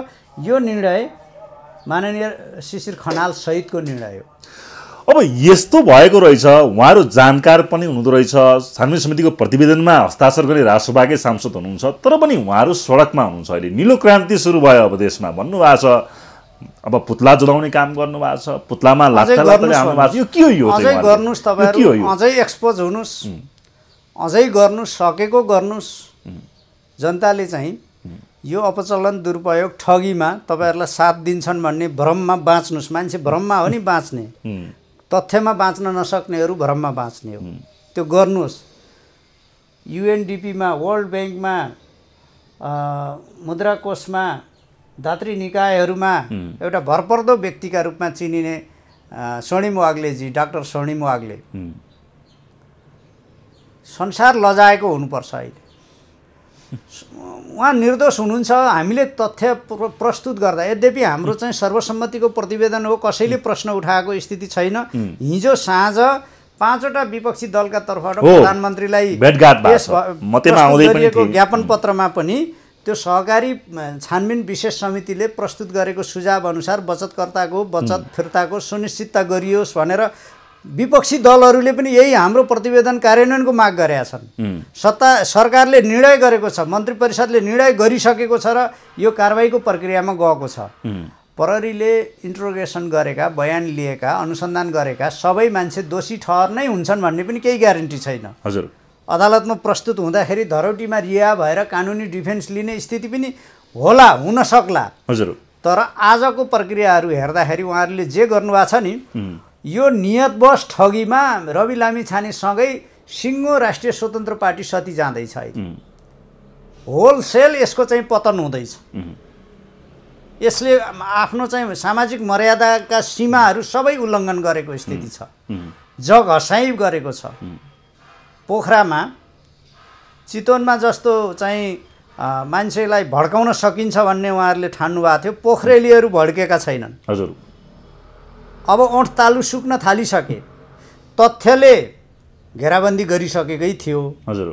यो निर्णय माननीय शिशिर खनाल सहितको निर्णय हो अब यस्तो भएको रहेछ उहाँहरू जानकार पनि हुनुहुँदो रहेछ छानबिन समितिको प्रतिवेदनमा हस्ताक्षर गरी राजसभाकै सांसद हुनुहुन्छ तर पनि उहाँहरू सडकमा हुनुहुन्छ अहिले निलो क्रान्ति सुरु भयो अब देशमा भन्नुभएको छ अब पुत्ला जलाउने काम गर्नुभएको छ पुत्लामा लाग्छ यो के अझै गर्नुहोस् तपाईँहरू अझै एक्सपोज हुनुहोस् अझै गर्नु सकेको गर्नुहोस् जनताले चाहिँ यो अपचलन दुरुपयोग ठगीमा तपाईँहरूलाई साथ दिन्छन् भन्ने भ्रममा बाँच्नुहोस् मान्छे भ्रममा हो नि बाँच्ने तथ्यमा बाँच्न नसक्नेहरू भ्रममा बाँच्ने हो त्यो गर्नुहोस् युएनडिपीमा वर्ल्ड ब्याङ्कमा मुद्रा कोषमा धात्री निकायहरूमा एउटा भरपर्दो व्यक्तिका रूपमा चिनिने स्वर्णिम वाग्लेजी डाक्टर स्वर्णिम वाग्ले संसार लजाएको हुनुपर्छ अहिले उहाँ निर्दोष हुनुहुन्छ हामीले तथ्य प्र प्रस्तुत गर्दा यद्यपि हाम्रो चाहिँ सर्वसम्मतिको प्रतिवेदन हो कसैले प्रश्न उठाएको स्थिति छैन हिजो साँझ पाँचवटा विपक्षी दलका तर्फबाट प्रधानमन्त्रीलाई गरिएको ज्ञापन पत्रमा पनि त्यो सहकारी छानबिन विशेष समितिले प्रस्तुत गरेको सुझाव अनुसार बचतकर्ताको बचत फिर्ताको सुनिश्चितता गरियोस् भनेर विपक्षी दलहरूले पनि यही हाम्रो प्रतिवेदन कार्यान्वयनको माग गरेका छन् सत्ता सरकारले निर्णय गरेको छ मन्त्री परिषदले निर्णय गरिसकेको छ र यो कारवाहीको प्रक्रियामा गएको छ प्रहरीले इन्ट्रोगेसन गरेका बयान लिएका अनुसन्धान गरेका सबै मान्छे दोषी ठहर नै हुन्छन् भन्ने पनि केही ग्यारेन्टी छैन हजुर अदालतमा प्रस्तुत हुँदाखेरि धरोटीमा रिहा भएर कानुनी डिफेन्स लिने स्थिति पनि होला हुन सक्ला हजुर तर आजको प्रक्रियाहरू हेर्दाखेरि उहाँहरूले जे गर्नुभएको छ नि यो नियतवश ठगीमा रवि लामी छानेसँगै सिङ्गो राष्ट्रिय स्वतन्त्र पार्टी सती जाँदैछ अहिले होलसेल यसको चाहिँ पतन हुँदैछ यसले आफ्नो चाहिँ सामाजिक मर्यादाका सीमाहरू सबै उल्लङ्घन गरेको स्थिति छ जग हसाइ गरेको छ पोखरामा चितवनमा जस्तो चाहिँ मान्छेलाई भड्काउन सकिन्छ भन्ने उहाँहरूले ठान्नु भएको थियो पोखरेलीहरू भड्केका छैनन् हजुर अब ओठ तालु सुक्न थालिसके तथ्यले घेराबन्दी गरिसकेकै थियो हजुर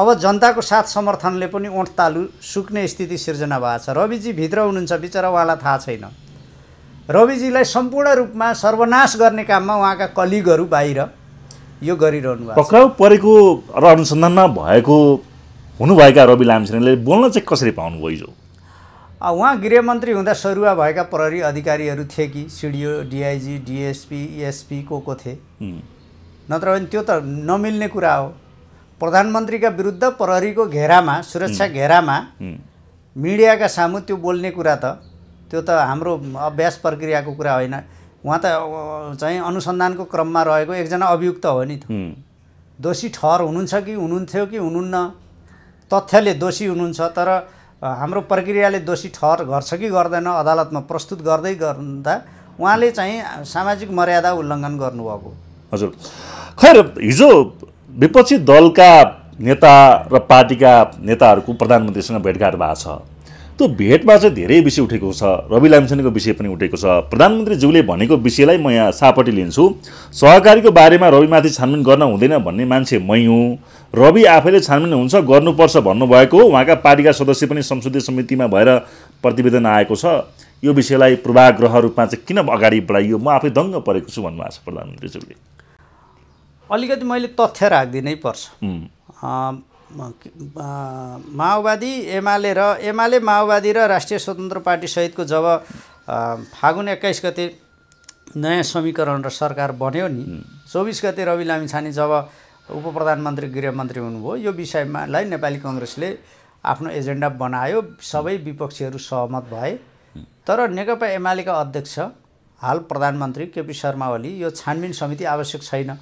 अब जनताको साथ समर्थनले पनि ओठ तालु सुक्ने स्थिति सिर्जना भएको छ रविजी भित्र हुनुहुन्छ बिचरा उहाँलाई थाहा छैन रविजीलाई सम्पूर्ण रूपमा सर्वनाश गर्ने काममा उहाँका कलिगहरू बाहिर यो गरिरहनु भएको पक्राउ परेको र अनुसन्धानमा भएको हुनुभएका रवि लामिछानेले बोल्न चाहिँ कसरी पाउनुभयो हिजो उहाँ गृहमन्त्री हुँदा सरुवा भएका प्रहरी अधिकारीहरू थिए कि सिडिओ डिआइजी डिएसपी एसपी को को थिए नत्र भने त्यो त नमिल्ने कुरा हो प्रधानमन्त्रीका विरुद्ध प्रहरीको घेरामा सुरक्षा घेरामा मिडियाका सामु त्यो बोल्ने कुरा त त्यो त हाम्रो अभ्यास प्रक्रियाको कुरा होइन उहाँ त चाहिँ अनुसन्धानको क्रममा रहेको एकजना अभियुक्त हो नि त दोषी ठहर हुनुहुन्छ कि हुनुहुन्थ्यो कि हुनुहुन्न तथ्यले दोषी हुनुहुन्छ तर हाम्रो प्रक्रियाले दोषी ठहर गर्छ कि गर्दैन अदालतमा प्रस्तुत गर्दै गर्दा उहाँले चाहिँ सामाजिक मर्यादा उल्लङ्घन गर्नुभएको हजुर खैर हिजो विपक्षी दलका नेता र पार्टीका नेताहरूको प्रधानमन्त्रीसँग भेटघाट भएको छ त्यो भेटमा चाहिँ धेरै विषय उठेको छ रवि लामछानेको विषय पनि उठेको छ प्रधानमन्त्रीज्यूले भनेको विषयलाई म यहाँ सापट्टि लिन्छु सहकारीको बारेमा रविमाथि छानबिन गर्न हुँदैन भन्ने मान्छे मै हुँ रवि आफैले छानबिन हुन्छ गर्नुपर्छ भन्नुभएको उहाँका पार्टीका सदस्य पनि संसदीय समितिमा भएर प्रतिवेदन आएको छ यो विषयलाई पूर्वाग्रह रूपमा चाहिँ किन अगाडि बढाइयो म आफै दङ्ग परेको छु भन्नुभएको छ प्रधानमन्त्रीज्यूले अलिकति मैले तथ्य राखिदिनै पर्छ माओवादी एमाले र एमाले माओवादी र राष्ट्रिय स्वतन्त्र पार्टीसहितको जब फागुन एक्काइस गते नयाँ समीकरण र सरकार बन्यो नि चौबिस गते रवि लामिछाने जब उप प्रधानमन्त्री गृहमन्त्री हुनुभयो यो विषयमालाई नेपाली कङ्ग्रेसले आफ्नो एजेन्डा बनायो सबै विपक्षीहरू सहमत भए तर नेकपा एमालेका अध्यक्ष हाल प्रधानमन्त्री केपी शर्मा ओली यो छानबिन समिति आवश्यक छैन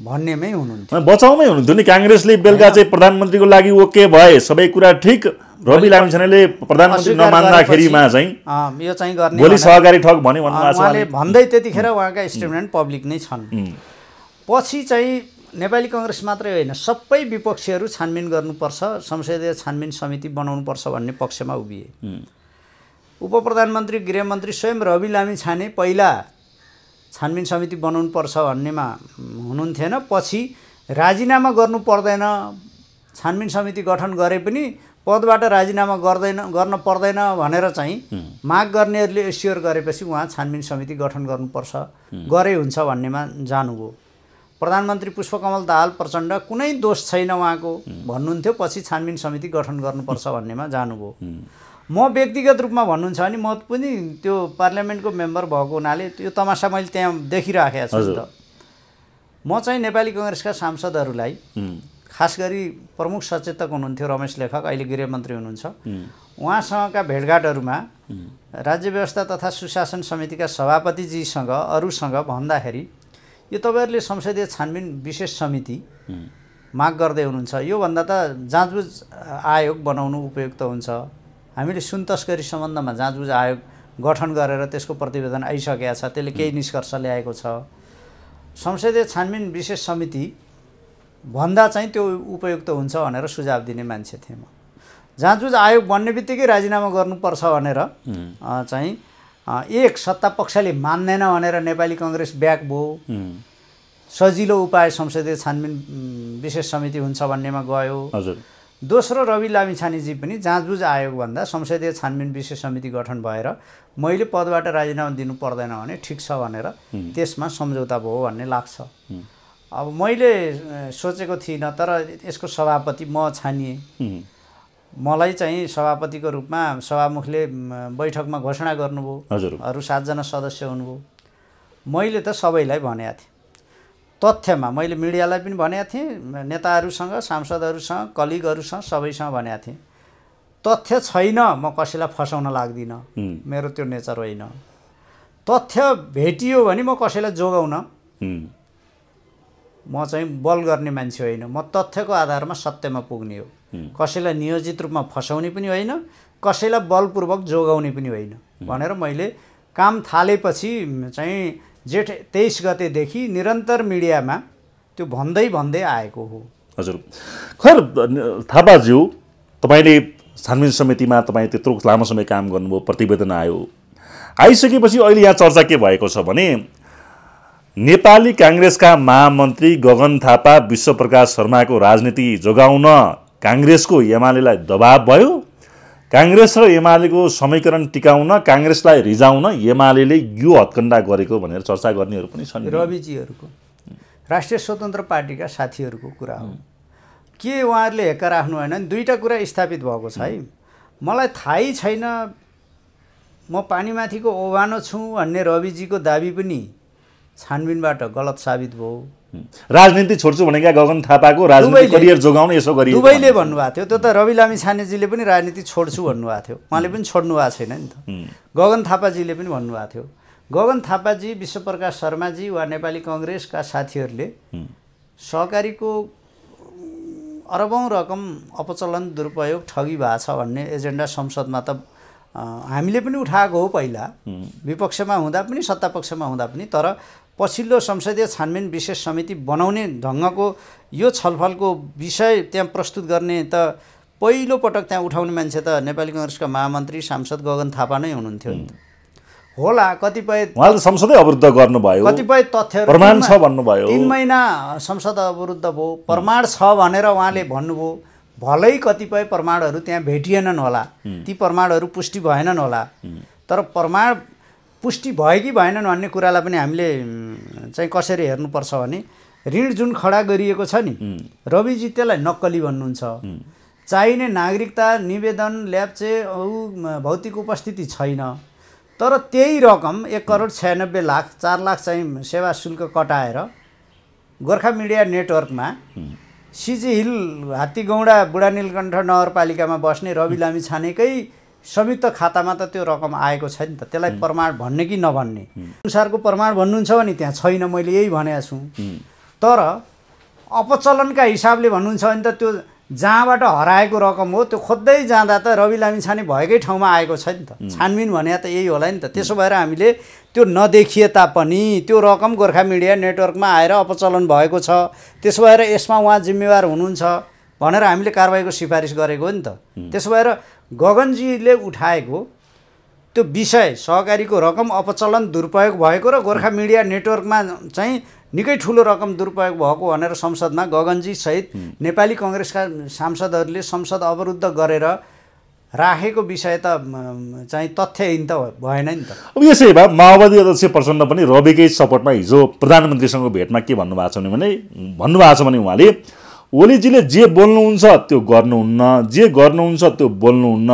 भन्नेमै हुनुहुन्थ्यो बचाउमै हुनुहुन्थ्यो नि काङ्ग्रेसले बेलुका चाहिँ प्रधानमन्त्रीको लागि ओके भए सबै कुरा ठिक रवि लामिछानेले प्रधानमन्त्री नमान्दाखेरिमा चाहिँ यो चाहिँ गर्ने भोलि सहकारी ठग भन्यो उहाँले भन्दै त्यतिखेर उहाँका स्टेटमेन्ट पब्लिक नै छन् पछि चाहिँ नेपाली कङ्ग्रेस मात्रै होइन सबै विपक्षीहरू छानबिन गर्नुपर्छ संसदीय छानबिन समिति बनाउनुपर्छ भन्ने पक्षमा उभिए उप प्रधानमन्त्री गृहमन्त्री स्वयं रवि लामिछाने पहिला छानबिन समिति पर्छ भन्नेमा हुनुहुन्थेन पछि राजीनामा गर्नु पर्दैन छानबिन समिति गठन गरे पनि पदबाट राजीनामा गर्दैन गर्न पर्दैन भनेर चाहिँ माग गर्नेहरूले एस्योर गरेपछि उहाँ छानबिन समिति गठन गर्नुपर्छ गरे हुन्छ भन्नेमा जानुभयो प्रधानमन्त्री पुष्पकमल दाहाल प्रचण्ड कुनै दोष छैन उहाँको भन्नुहुन्थ्यो पछि छानबिन समिति गठन गर्नुपर्छ भन्नेमा जानुभयो म व्यक्तिगत रूपमा भन्नुहुन्छ भने म पनि त्यो पार्लियामेन्टको मेम्बर भएको हुनाले त्यो तमासा मैले त्यहाँ देखिराखेको छु त म चाहिँ नेपाली कङ्ग्रेसका सांसदहरूलाई खास गरी प्रमुख सचेतक हुनुहुन्थ्यो रमेश लेखक अहिले गृहमन्त्री हुनुहुन्छ उहाँसँगका भेटघाटहरूमा राज्य व्यवस्था तथा सुशासन समितिका सभापतिजीसँग अरूसँग भन्दाखेरि यो तपाईँहरूले संसदीय छानबिन विशेष समिति माग गर्दै हुनुहुन्छ योभन्दा त जाँचबुझ आयोग बनाउनु उपयुक्त हुन्छ हामीले सुन तस्करी सम्बन्धमा जाँचबुझ आयोग गठन गरेर त्यसको प्रतिवेदन आइसकेका छ त्यसले केही निष्कर्ष ल्याएको छ संसदीय छानबिन विशेष समिति भन्दा चाहिँ त्यो उपयुक्त हुन्छ भनेर सुझाव दिने मान्छे थिएँ म जाँचबुझ आयोग बन्ने बित्तिकै राजीनामा गर्नुपर्छ भनेर चाहिँ एक सत्ता पक्षले मान्दैन भनेर नेपाली कङ्ग्रेस ब्याक भयो सजिलो उपाय संसदीय छानबिन विशेष समिति हुन्छ भन्नेमा गयो हजुर दोस्रो रवि लामिछानेजी पनि जाँचबुझ आयोगभन्दा संसदीय छानबिन विशेष समिति गठन भएर मैले पदबाट राजीनामा दिनु पर्दैन भने ठिक छ भनेर त्यसमा सम्झौता भयो भन्ने लाग्छ अब मैले सोचेको थिइनँ तर यसको सभापति म छानिएँ मलाई चाहिँ सभापतिको रूपमा सभामुखले बैठकमा घोषणा गर्नुभयो अरू सातजना सदस्य हुनुभयो मैले त सबैलाई भनेको थिएँ तथ्यमा मैले मिडियालाई पनि भनेको थिएँ नेताहरूसँग सांसदहरूसँग कलिगहरूसँग सबैसँग भनेको थिएँ तथ्य छैन म कसैलाई फसाउन लाग्दिनँ मेरो त्यो नेचर होइन तथ्य भेटियो भने म कसैलाई जोगाउन म चाहिँ बल गर्ने मान्छे होइन म तथ्यको आधारमा सत्यमा पुग्ने हो कसैलाई नियोजित रूपमा फसाउने पनि होइन कसैलाई बलपूर्वक जोगाउने पनि होइन भनेर मैले काम थालेपछि चाहिँ जेठ तेइस गतेदेखि निरन्तर मिडियामा त्यो भन्दै भन्दै आएको हो हजुर खर थापाज्यू तपाईँले छानबिन समितिमा तपाईँ त्यत्रो लामो समय काम गर्नुभयो प्रतिवेदन आयो आइसकेपछि अहिले यहाँ चर्चा के भएको छ भने नेपाली काङ्ग्रेसका महामन्त्री गगन थापा विश्वप्रकाश शर्माको राजनीति जोगाउन काङ्ग्रेसको एमालेलाई दबाब भयो काङ्ग्रेस र एमालेको समीकरण टिकाउन काङ्ग्रेसलाई रिजाउन एमाले यो हत्कण्डा गरेको भनेर चर्चा गर्नेहरू पनि छन् रविजीहरूको राष्ट्रिय स्वतन्त्र पार्टीका साथीहरूको कुरा हो के उहाँहरूले हेक्का राख्नु भएन भने दुईवटा कुरा स्थापित भएको छ है मलाई थाहै छैन म पानीमाथिको ओभानो छु भन्ने रविजीको दाबी पनि छानबिनबाट गलत साबित भयो राजनीति छोड्छु भनेका गगन थापाको राजनीति करियर जोगाउने यसो गरियो दुवैले भन्नुभएको थियो त्यो त रवि लामी छानेजीले पनि राजनीति छोड्छु भन्नुभएको थियो उहाँले पनि छोड्नु भएको छैन नि त गगन थापाजीले पनि भन्नुभएको थियो गगन थापाजी विश्वप्रकाश शर्माजी वा नेपाली कङ्ग्रेसका साथीहरूले सहकारीको अरबौँ रकम अपचलन दुरुपयोग ठगी भएको छ भन्ने एजेन्डा संसदमा त हामीले पनि उठाएको हो पहिला विपक्षमा हुँदा पनि सत्तापक्षमा हुँदा पनि तर पछिल्लो संसदीय छानबिन विशेष समिति बनाउने ढङ्गको यो छलफलको विषय त्यहाँ प्रस्तुत गर्ने त पहिलो पटक त्यहाँ उठाउने मान्छे त नेपाली कङ्ग्रेसका महामन्त्री सांसद गगन थापा नै हुनुहुन्थ्यो होला कतिपय उहाँले संसदै अवरुद्ध गर्नुभयो कतिपय तथ्य प्रमाण छ भन्नुभयो तिन महिना संसद अवरुद्ध भयो प्रमाण छ भनेर उहाँले भन्नुभयो भलै कतिपय प्रमाणहरू त्यहाँ भेटिएनन् होला ती प्रमाणहरू पुष्टि भएनन् होला तर प्रमाण पुष्टि भयो कि भएनन् भन्ने कुरालाई पनि हामीले चाहिँ कसरी हेर्नुपर्छ भने ऋण जुन खडा गरिएको छ नि रविजी त्यसलाई नक्कली भन्नुहुन्छ चाहिने नागरिकता निवेदन ल्याप्चे भौतिक उपस्थिति छैन तर त्यही रकम एक करोड छयानब्बे लाख चार लाख चाहिँ सेवा शुल्क कटाएर गोर्खा मिडिया नेटवर्कमा C G hill Hattigauda Budhanilkantha नगरपालिकामा बस्ने रवि लामी छानेकै संयुक्त खातामा त त्यो रकम आएको छ नि त त्यसलाई प्रमाण भन्ने कि नभन्ने अनुसारको प्रमाण भन्नुहुन्छ भने त्यहाँ छैन मैले यही भनेको छु तर अपचलनका हिसाबले भन्नुहुन्छ भने त त्यो जहाँबाट हराएको रकम हो त्यो खोज्दै जाँदा त रवि लामिछाने भएकै ठाउँमा आएको छ नि त छानबिन भने त यही होला नि त त्यसो भएर हामीले त्यो नदेखिए तापनि त्यो रकम गोर्खा मिडिया नेटवर्कमा आएर अपचलन भएको छ त्यसो भएर यसमा उहाँ जिम्मेवार हुनुहुन्छ भनेर हामीले कारवाहीको सिफारिस गरेको हो नि त त्यसो भएर गगनजीले उठाएको त्यो विषय सहकारीको रकम अपचलन दुरुपयोग भएको र गोर्खा मिडिया नेटवर्कमा चाहिँ निकै ठुलो रकम दुरुपयोग भएको भनेर संसदमा गगनजी सहित नेपाली कङ्ग्रेसका सांसदहरूले संसद अवरुद्ध गरेर राखेको विषय त चाहिँ तथ्यहीन त भएन नि त अब यसै भए माओवादी अध्यक्ष प्रचण्ड पनि रविकै सपोर्टमा हिजो प्रधानमन्त्रीसँग भेटमा के भन्नुभएको छ भने भन्नुभएको छ भने उहाँले ओलीजीले जे बोल्नुहुन्छ त्यो गर्नुहुन्न जे गर्नुहुन्छ त्यो बोल्नुहुन्न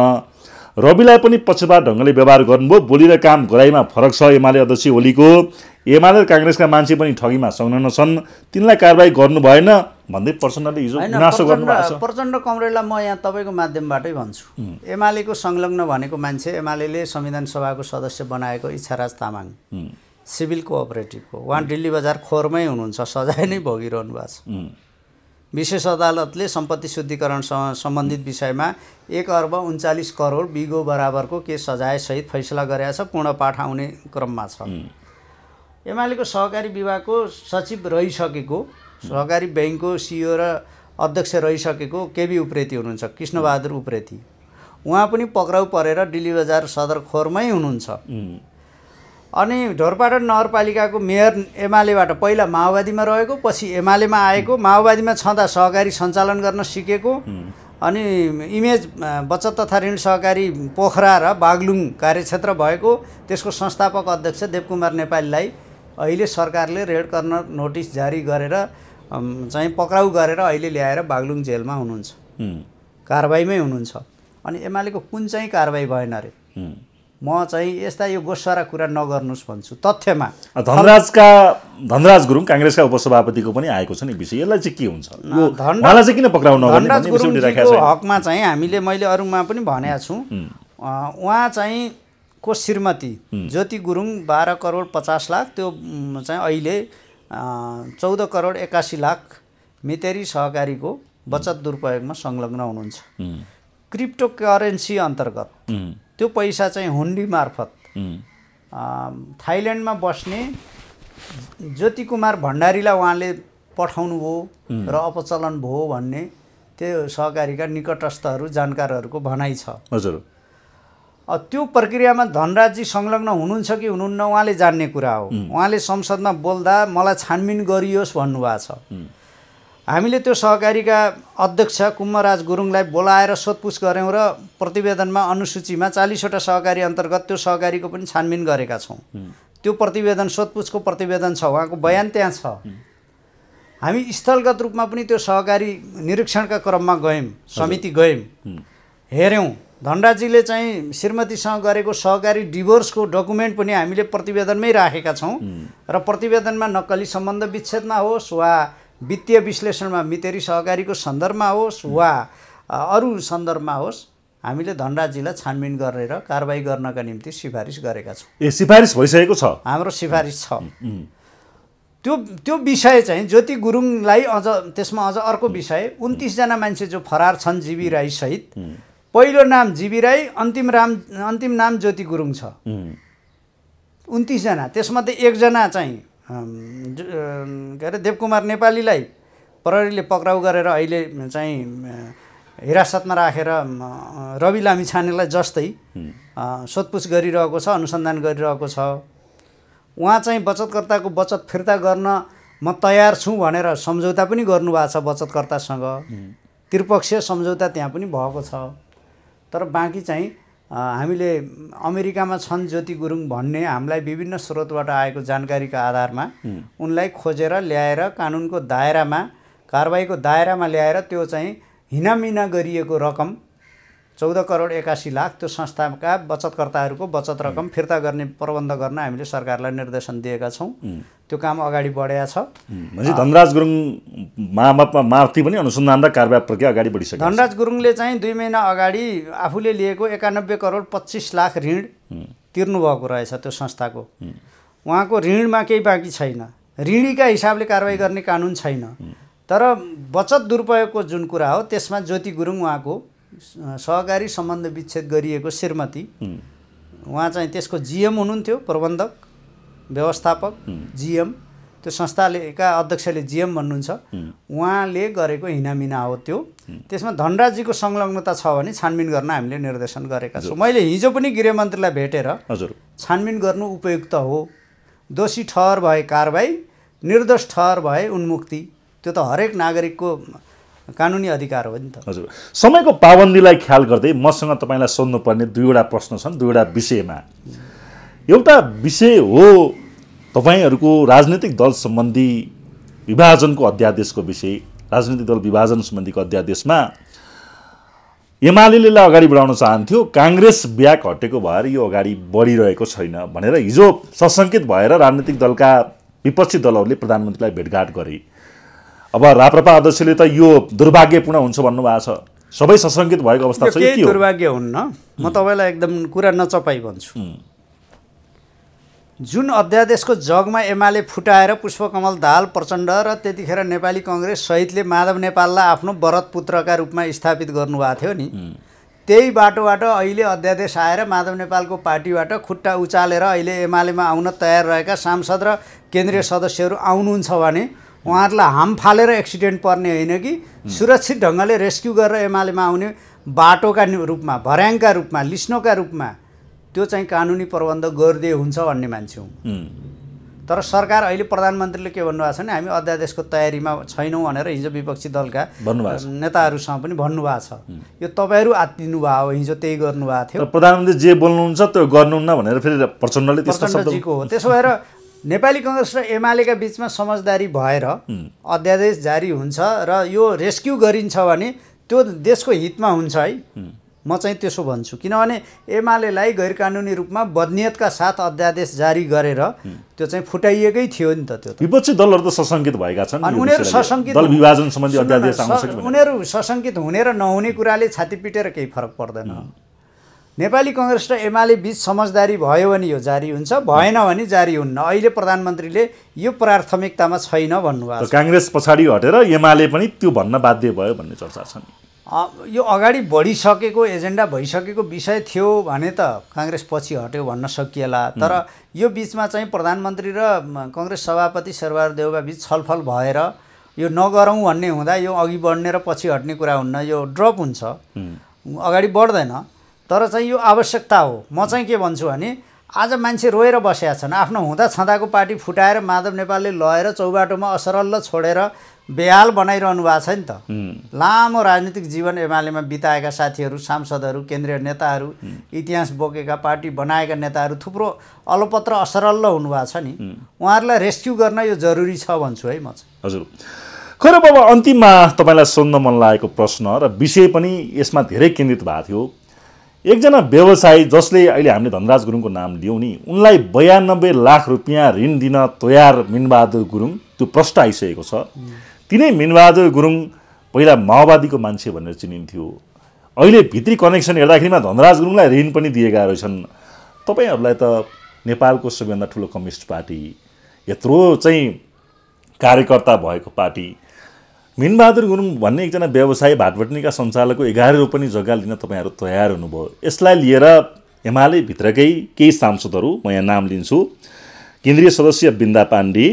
रविलाई पनि पक्षपात ढङ्गले व्यवहार गर्नुभयो बोली र काम गराइमा फरक छ एमाले अध्यक्ष ओलीको एमाले काङ्ग्रेसका मान्छे पनि ठगीमा संलग्न छन् तिनलाई कारवाही गर्नु भएन भन्दै प्रचण्डले हिजो गुनासो गर्नुभएको प्रचण्ड कमरेडलाई म यहाँ तपाईँको माध्यमबाटै भन्छु एमालेको संलग्न भनेको मान्छे एमाले संविधान सभाको सदस्य बनाएको इच्छाराज तामाङ सिभिल कोअपरेटिभको उहाँ दिल्ली बजार खोरमै हुनुहुन्छ सजाय नै भोगिरहनु भएको छ विशेष अदालतले सम्पत्ति शुद्धिकरण सम्बन्धित विषयमा एक अर्ब उन्चालिस करोड बिगो बराबरको केस सजायसहित फैसला गरेका छ पूर्ण पाठ आउने क्रममा छ एमालेको सहकारी विभागको सचिव रहिसकेको सहकारी ब्याङ्कको सिइओ र अध्यक्ष रहिसकेको केबी उप्रेती हुनुहुन्छ कृष्णबहादुर उप्रेती उहाँ पनि पक्राउ परेर डिल्ली बजार सदरखोरमै हुनुहुन्छ अनि ढोरपाटन नगरपालिकाको मेयर एमालेबाट पहिला माओवादीमा रहेको पछि एमालेमा आएको माओवादीमा छँदा सहकारी सञ्चालन गर्न सिकेको अनि इमेज बचत तथा ऋण सहकारी पोखरा र बागलुङ कार्यक्षेत्र भएको त्यसको संस्थापक अध्यक्ष देवकुमार नेपालीलाई अहिले सरकारले रेड कर्नर नोटिस जारी गरेर चाहिँ पक्राउ गरेर अहिले ल्याएर बागलुङ जेलमा हुनुहुन्छ कारवाहीमै हुनुहुन्छ अनि एमालेको कुन चाहिँ कारवाही भएन अरे म चाहिँ यस्ता यो गोस्वारा कुरा नगर्नुहोस् भन्छु तथ्यमा धनराजका धनराज गुरुङ काङ्ग्रेसका उपसभापतिको पनि आएको छ नि विषय यसलाई चाहिँ के हुन्छ चाहिँ किन पक्राउनु हकमा चाहिँ हामीले मैले अरूमा पनि भनेको छु उहाँ चाहिँ को श्रीमती ज्योति गुरुङ बाह्र करोड पचास लाख त्यो चाहिँ अहिले चौध करोड एक्कासी लाख मितेरी सहकारीको बचत दुरुपयोगमा संलग्न हुनुहुन्छ क्रिप्टो करेन्सी अन्तर्गत त्यो पैसा चाहिँ हुन्डी मार्फत थाइल्यान्डमा बस्ने ज्योति कुमार भण्डारीलाई उहाँले पठाउनु भयो र अपचलन भयो भन्ने त्यो सहकारीका निकटस्थहरू जानकारहरूको भनाइ छ हजुर त्यो प्रक्रियामा धनराजी संलग्न हुनुहुन्छ कि हुनुहुन्न उहाँले जान्ने कुरा हो उहाँले संसदमा बोल्दा मलाई छानबिन गरियोस् भन्नुभएको छ हामीले त्यो सहकारीका अध्यक्ष कुम्मराज गुरुङलाई बोलाएर सोधपुछ गऱ्यौँ र प्रतिवेदनमा अनुसूचीमा चालिसवटा सहकारी अन्तर्गत त्यो सहकारीको पनि छानबिन गरेका छौँ त्यो प्रतिवेदन सोधपुछको प्रतिवेदन छ उहाँको बयान त्यहाँ छ हामी स्थलगत रूपमा पनि त्यो सहकारी निरीक्षणका क्रममा गयौँ समिति गयौँ हेऱ्यौँ धनराजीले चाहिँ श्रीमतीसँग गरेको सहकारी डिभोर्सको डकुमेन्ट पनि हामीले प्रतिवेदनमै राखेका छौँ र प्रतिवेदनमा नक्कली सम्बन्ध विच्छेदमा होस् वा वित्तीय विश्लेषणमा मितेरी सहकारीको सन्दर्भमा होस् वा अरू सन्दर्भमा होस् हामीले धनराजीलाई छानबिन गरेर कारवाही गर्नका निम्ति सिफारिस गरेका छौँ ए सिफारिस भइसकेको छ हाम्रो सिफारिस छ त्यो त्यो विषय चाहिँ ज्योति गुरुङलाई अझ त्यसमा अझ अर्को विषय उन्तिसजना मान्छे जो फरार छन् जीवी राईसहित पहिलो नाम जीवी राई अन्तिम राम अन्तिम नाम ज्योति गुरुङ छ उन्तिसजना त्यसमध्ये एकजना चाहिँ के अरे देवकुमार नेपालीलाई प्रहरीले पक्राउ गरेर अहिले चाहिँ हिरासतमा राखेर रवि लामी छानेलाई जस्तै सोधपुछ गरिरहेको छ अनुसन्धान गरिरहेको छ उहाँ चाहिँ बचतकर्ताको बचत फिर्ता गर्न म तयार छु भनेर सम्झौता पनि गर्नुभएको छ बचतकर्तासँग त्रिपक्षीय सम्झौता त्यहाँ पनि भएको छ तर बाँकी चाहिँ हामीले अमेरिकामा छन् ज्योति गुरुङ भन्ने हामीलाई विभिन्न स्रोतबाट आएको जानकारीका आधारमा उनलाई खोजेर ल्याएर कानुनको दायरामा कारवाहीको दायरामा ल्याएर त्यो चाहिँ हिनामिना गरिएको रकम चौध करोड एकासी लाख त्यो संस्थाका बचतकर्ताहरूको बचत रकम फिर्ता गर्ने प्रबन्ध गर्न हामीले सरकारलाई निर्देशन दिएका छौँ त्यो काम अगाडि बढेका छ धनराज गुरुङ माथि पनि अनुसन्धान र कारबाही प्रक्रिया अगाडि बढिसक्यो धनराज गुरुङले चाहिँ दुई महिना अगाडि आफूले लिएको एकानब्बे करोड पच्चिस लाख ऋण तिर्नुभएको रहेछ त्यो संस्थाको उहाँको ऋणमा केही बाँकी छैन ऋणीका हिसाबले कारवाही गर्ने कानुन छैन तर बचत दुरुपयोगको जुन कुरा हो त्यसमा ज्योति गुरुङ उहाँको सहकारी सम्बन्ध विच्छेद गरिएको श्रीमती उहाँ चाहिँ त्यसको जिएम हुनुहुन्थ्यो प्रबन्धक व्यवस्थापक जिएम त्यो संस्थालेका अध्यक्षले जिएम भन्नुहुन्छ उहाँले गरेको हिनामिना हो त्यो त्यसमा धनराजीको संलग्नता छ भने छानबिन गर्न हामीले निर्देशन गरेका छौँ मैले हिजो पनि गृहमन्त्रीलाई भेटेर हजुर छानबिन गर्नु उपयुक्त हो दोषी ठहर भए कारवाही निर्दोष ठहर भए उन्मुक्ति त्यो त हरेक नागरिकको कानुनी अधिकार हो नि त हजुर समयको पाबन्दीलाई ख्याल गर्दै मसँग तपाईँलाई सोध्नुपर्ने दुईवटा प्रश्न छन् दुईवटा विषयमा एउटा विषय हो तपाईँहरूको राजनैतिक दल सम्बन्धी विभाजनको अध्यादेशको विषय राजनीतिक दल विभाजन सम्बन्धीको अध्यादेशमा एमाले अगाडि बढाउन चाहन्थ्यो काङ्ग्रेस ब्याक हटेको भएर यो अगाडि बढिरहेको छैन भनेर हिजो सशङ्कित भएर राजनीतिक दलका विपक्षी दलहरूले प्रधानमन्त्रीलाई भेटघाट गरे अब राप्रपा अध्यक्षले त यो दुर्भाग्यपूर्ण हुन्छ भन्नुभएको छ सबै सशङ्कित भएको अवस्था छ के दुर्भाग्य हुन्न म तपाईँलाई एकदम कुरा नचपाई भन्छु जुन अध्यादेशको जगमा एमाले फुटाएर पुष्पकमल दाल प्रचण्ड र त्यतिखेर नेपाली कङ्ग्रेस सहितले माधव नेपाललाई आफ्नो वरत पुत्रका रूपमा स्थापित गर्नुभएको थियो नि त्यही बाटोबाट अहिले अध्यादेश आएर माधव नेपालको पार्टीबाट खुट्टा उचालेर अहिले एमालेमा आउन तयार रहेका सांसद र केन्द्रीय सदस्यहरू आउनुहुन्छ भने उहाँहरूलाई हाम फालेर एक्सिडेन्ट पर्ने होइन कि सुरक्षित ढङ्गले रेस्क्यु गरेर एमालेमा आउने बाटोका रूपमा भर्याङका रूपमा लिस्नोका रूपमा त्यो चाहिँ कानुनी प्रबन्ध गरिदिए हुन्छ भन्ने मान्छे हुँ तर सरकार अहिले प्रधानमन्त्रीले के भन्नुभएको छ भने हामी अध्यादेशको तयारीमा छैनौँ भनेर हिजो विपक्षी दलका नेताहरूसँग पनि भन्नुभएको छ यो तपाईँहरू आत्तिनुभयो हो हिजो त्यही गर्नुभएको थियो प्रधानमन्त्री जे बोल्नुहुन्छ त्यो गर्नुहुन्न भनेर फेरि प्रचण्डले हो त्यसो भएर नेपाली कङ्ग्रेस र एमालेका बिचमा समझदारी भएर अध्यादेश जारी हुन्छ र यो रेस्क्यु गरिन्छ भने त्यो देशको हितमा हुन्छ है म चाहिँ त्यसो भन्छु किनभने एमालेलाई कानुनी रूपमा बदनियतका साथ अध्यादेश जारी गरेर त्यो चाहिँ फुटाइएकै थियो नि त त्यो विपक्षी दलहरू त सशङ्कित भएका छन् अनि उनीहरू सशङ्कित दल विभाजन सम्बन्धी अध्यादेश उनीहरू सशङ्कित हुने र नहुने कुराले छाती पिटेर केही फरक पर्दैन नेपाली कङ्ग्रेस र एमाले बिच समझदारी भयो भने यो जारी हुन्छ भएन भने जारी हुन्न अहिले प्रधानमन्त्रीले यो प्राथमिकतामा छैन भन्नुभएको काङ्ग्रेस पछाडि हटेर एमाले पनि त्यो भन्न बाध्य भयो भन्ने चर्चा छन् यो अगाडि बढिसकेको एजेन्डा भइसकेको विषय थियो भने त काङ्ग्रेस पछि हट्यो भन्न सकिएला तर यो बिचमा चाहिँ प्रधानमन्त्री र कङ्ग्रेस सभापति शेरबहादुर देउका बिच छलफल भएर यो नगरौँ भन्ने हुँदा यो अघि बढ्ने र पछि हट्ने कुरा हुन्न यो ड्रप हुन्छ अगाडि बढ्दैन तर चाहिँ यो आवश्यकता हो म चाहिँ के भन्छु भने आज मान्छे रोएर बसेका छन् आफ्नो हुँदा छँदाको पार्टी फुटाएर माधव नेपालले लएर चौबाटोमा असरल्ल छोडेर बेहाल बनाइरहनु भएको छ नि त लामो राजनीतिक जीवन एमालेमा बिताएका साथीहरू सांसदहरू केन्द्रीय नेताहरू इतिहास बोकेका पार्टी बनाएका नेताहरू थुप्रो अलपत्र असरल्ल हुनुभएको छ नि उहाँहरूलाई रेस्क्यु गर्न यो जरुरी छ भन्छु है म चाहिँ हजुर खर बाबा अन्तिममा तपाईँलाई सोध्न मन लागेको प्रश्न र विषय पनि यसमा धेरै केन्द्रित भएको थियो एकजना व्यवसायी जसले अहिले हामीले धनराज गुरुङको नाम लियौँ नि उनलाई बयानब्बे लाख रुपियाँ ऋण दिन तयार मिनबहादुर गुरुङ त्यो प्रश्न आइसकेको छ तिनै मिनबहादुर गुरुङ पहिला माओवादीको मान्छे भनेर चिनिन्थ्यो अहिले भित्री कनेक्सन हेर्दाखेरिमा धनराज गुरुङलाई ऋण पनि दिएका रहेछन् तपाईँहरूलाई त नेपालको सबैभन्दा ठुलो कम्युनिस्ट पार्टी यत्रो चाहिँ कार्यकर्ता भएको पार्टी मिनबहादुर गुरुङ भन्ने एकजना व्यवसाय भाटभटनीका सञ्चालकको एघार रोपनी जग्गा लिन तपाईँहरू तयार हुनुभयो यसलाई लिएर एमाले भित्रकै केही सांसदहरू म यहाँ नाम लिन्छु केन्द्रीय सदस्य बिन्दा पाण्डे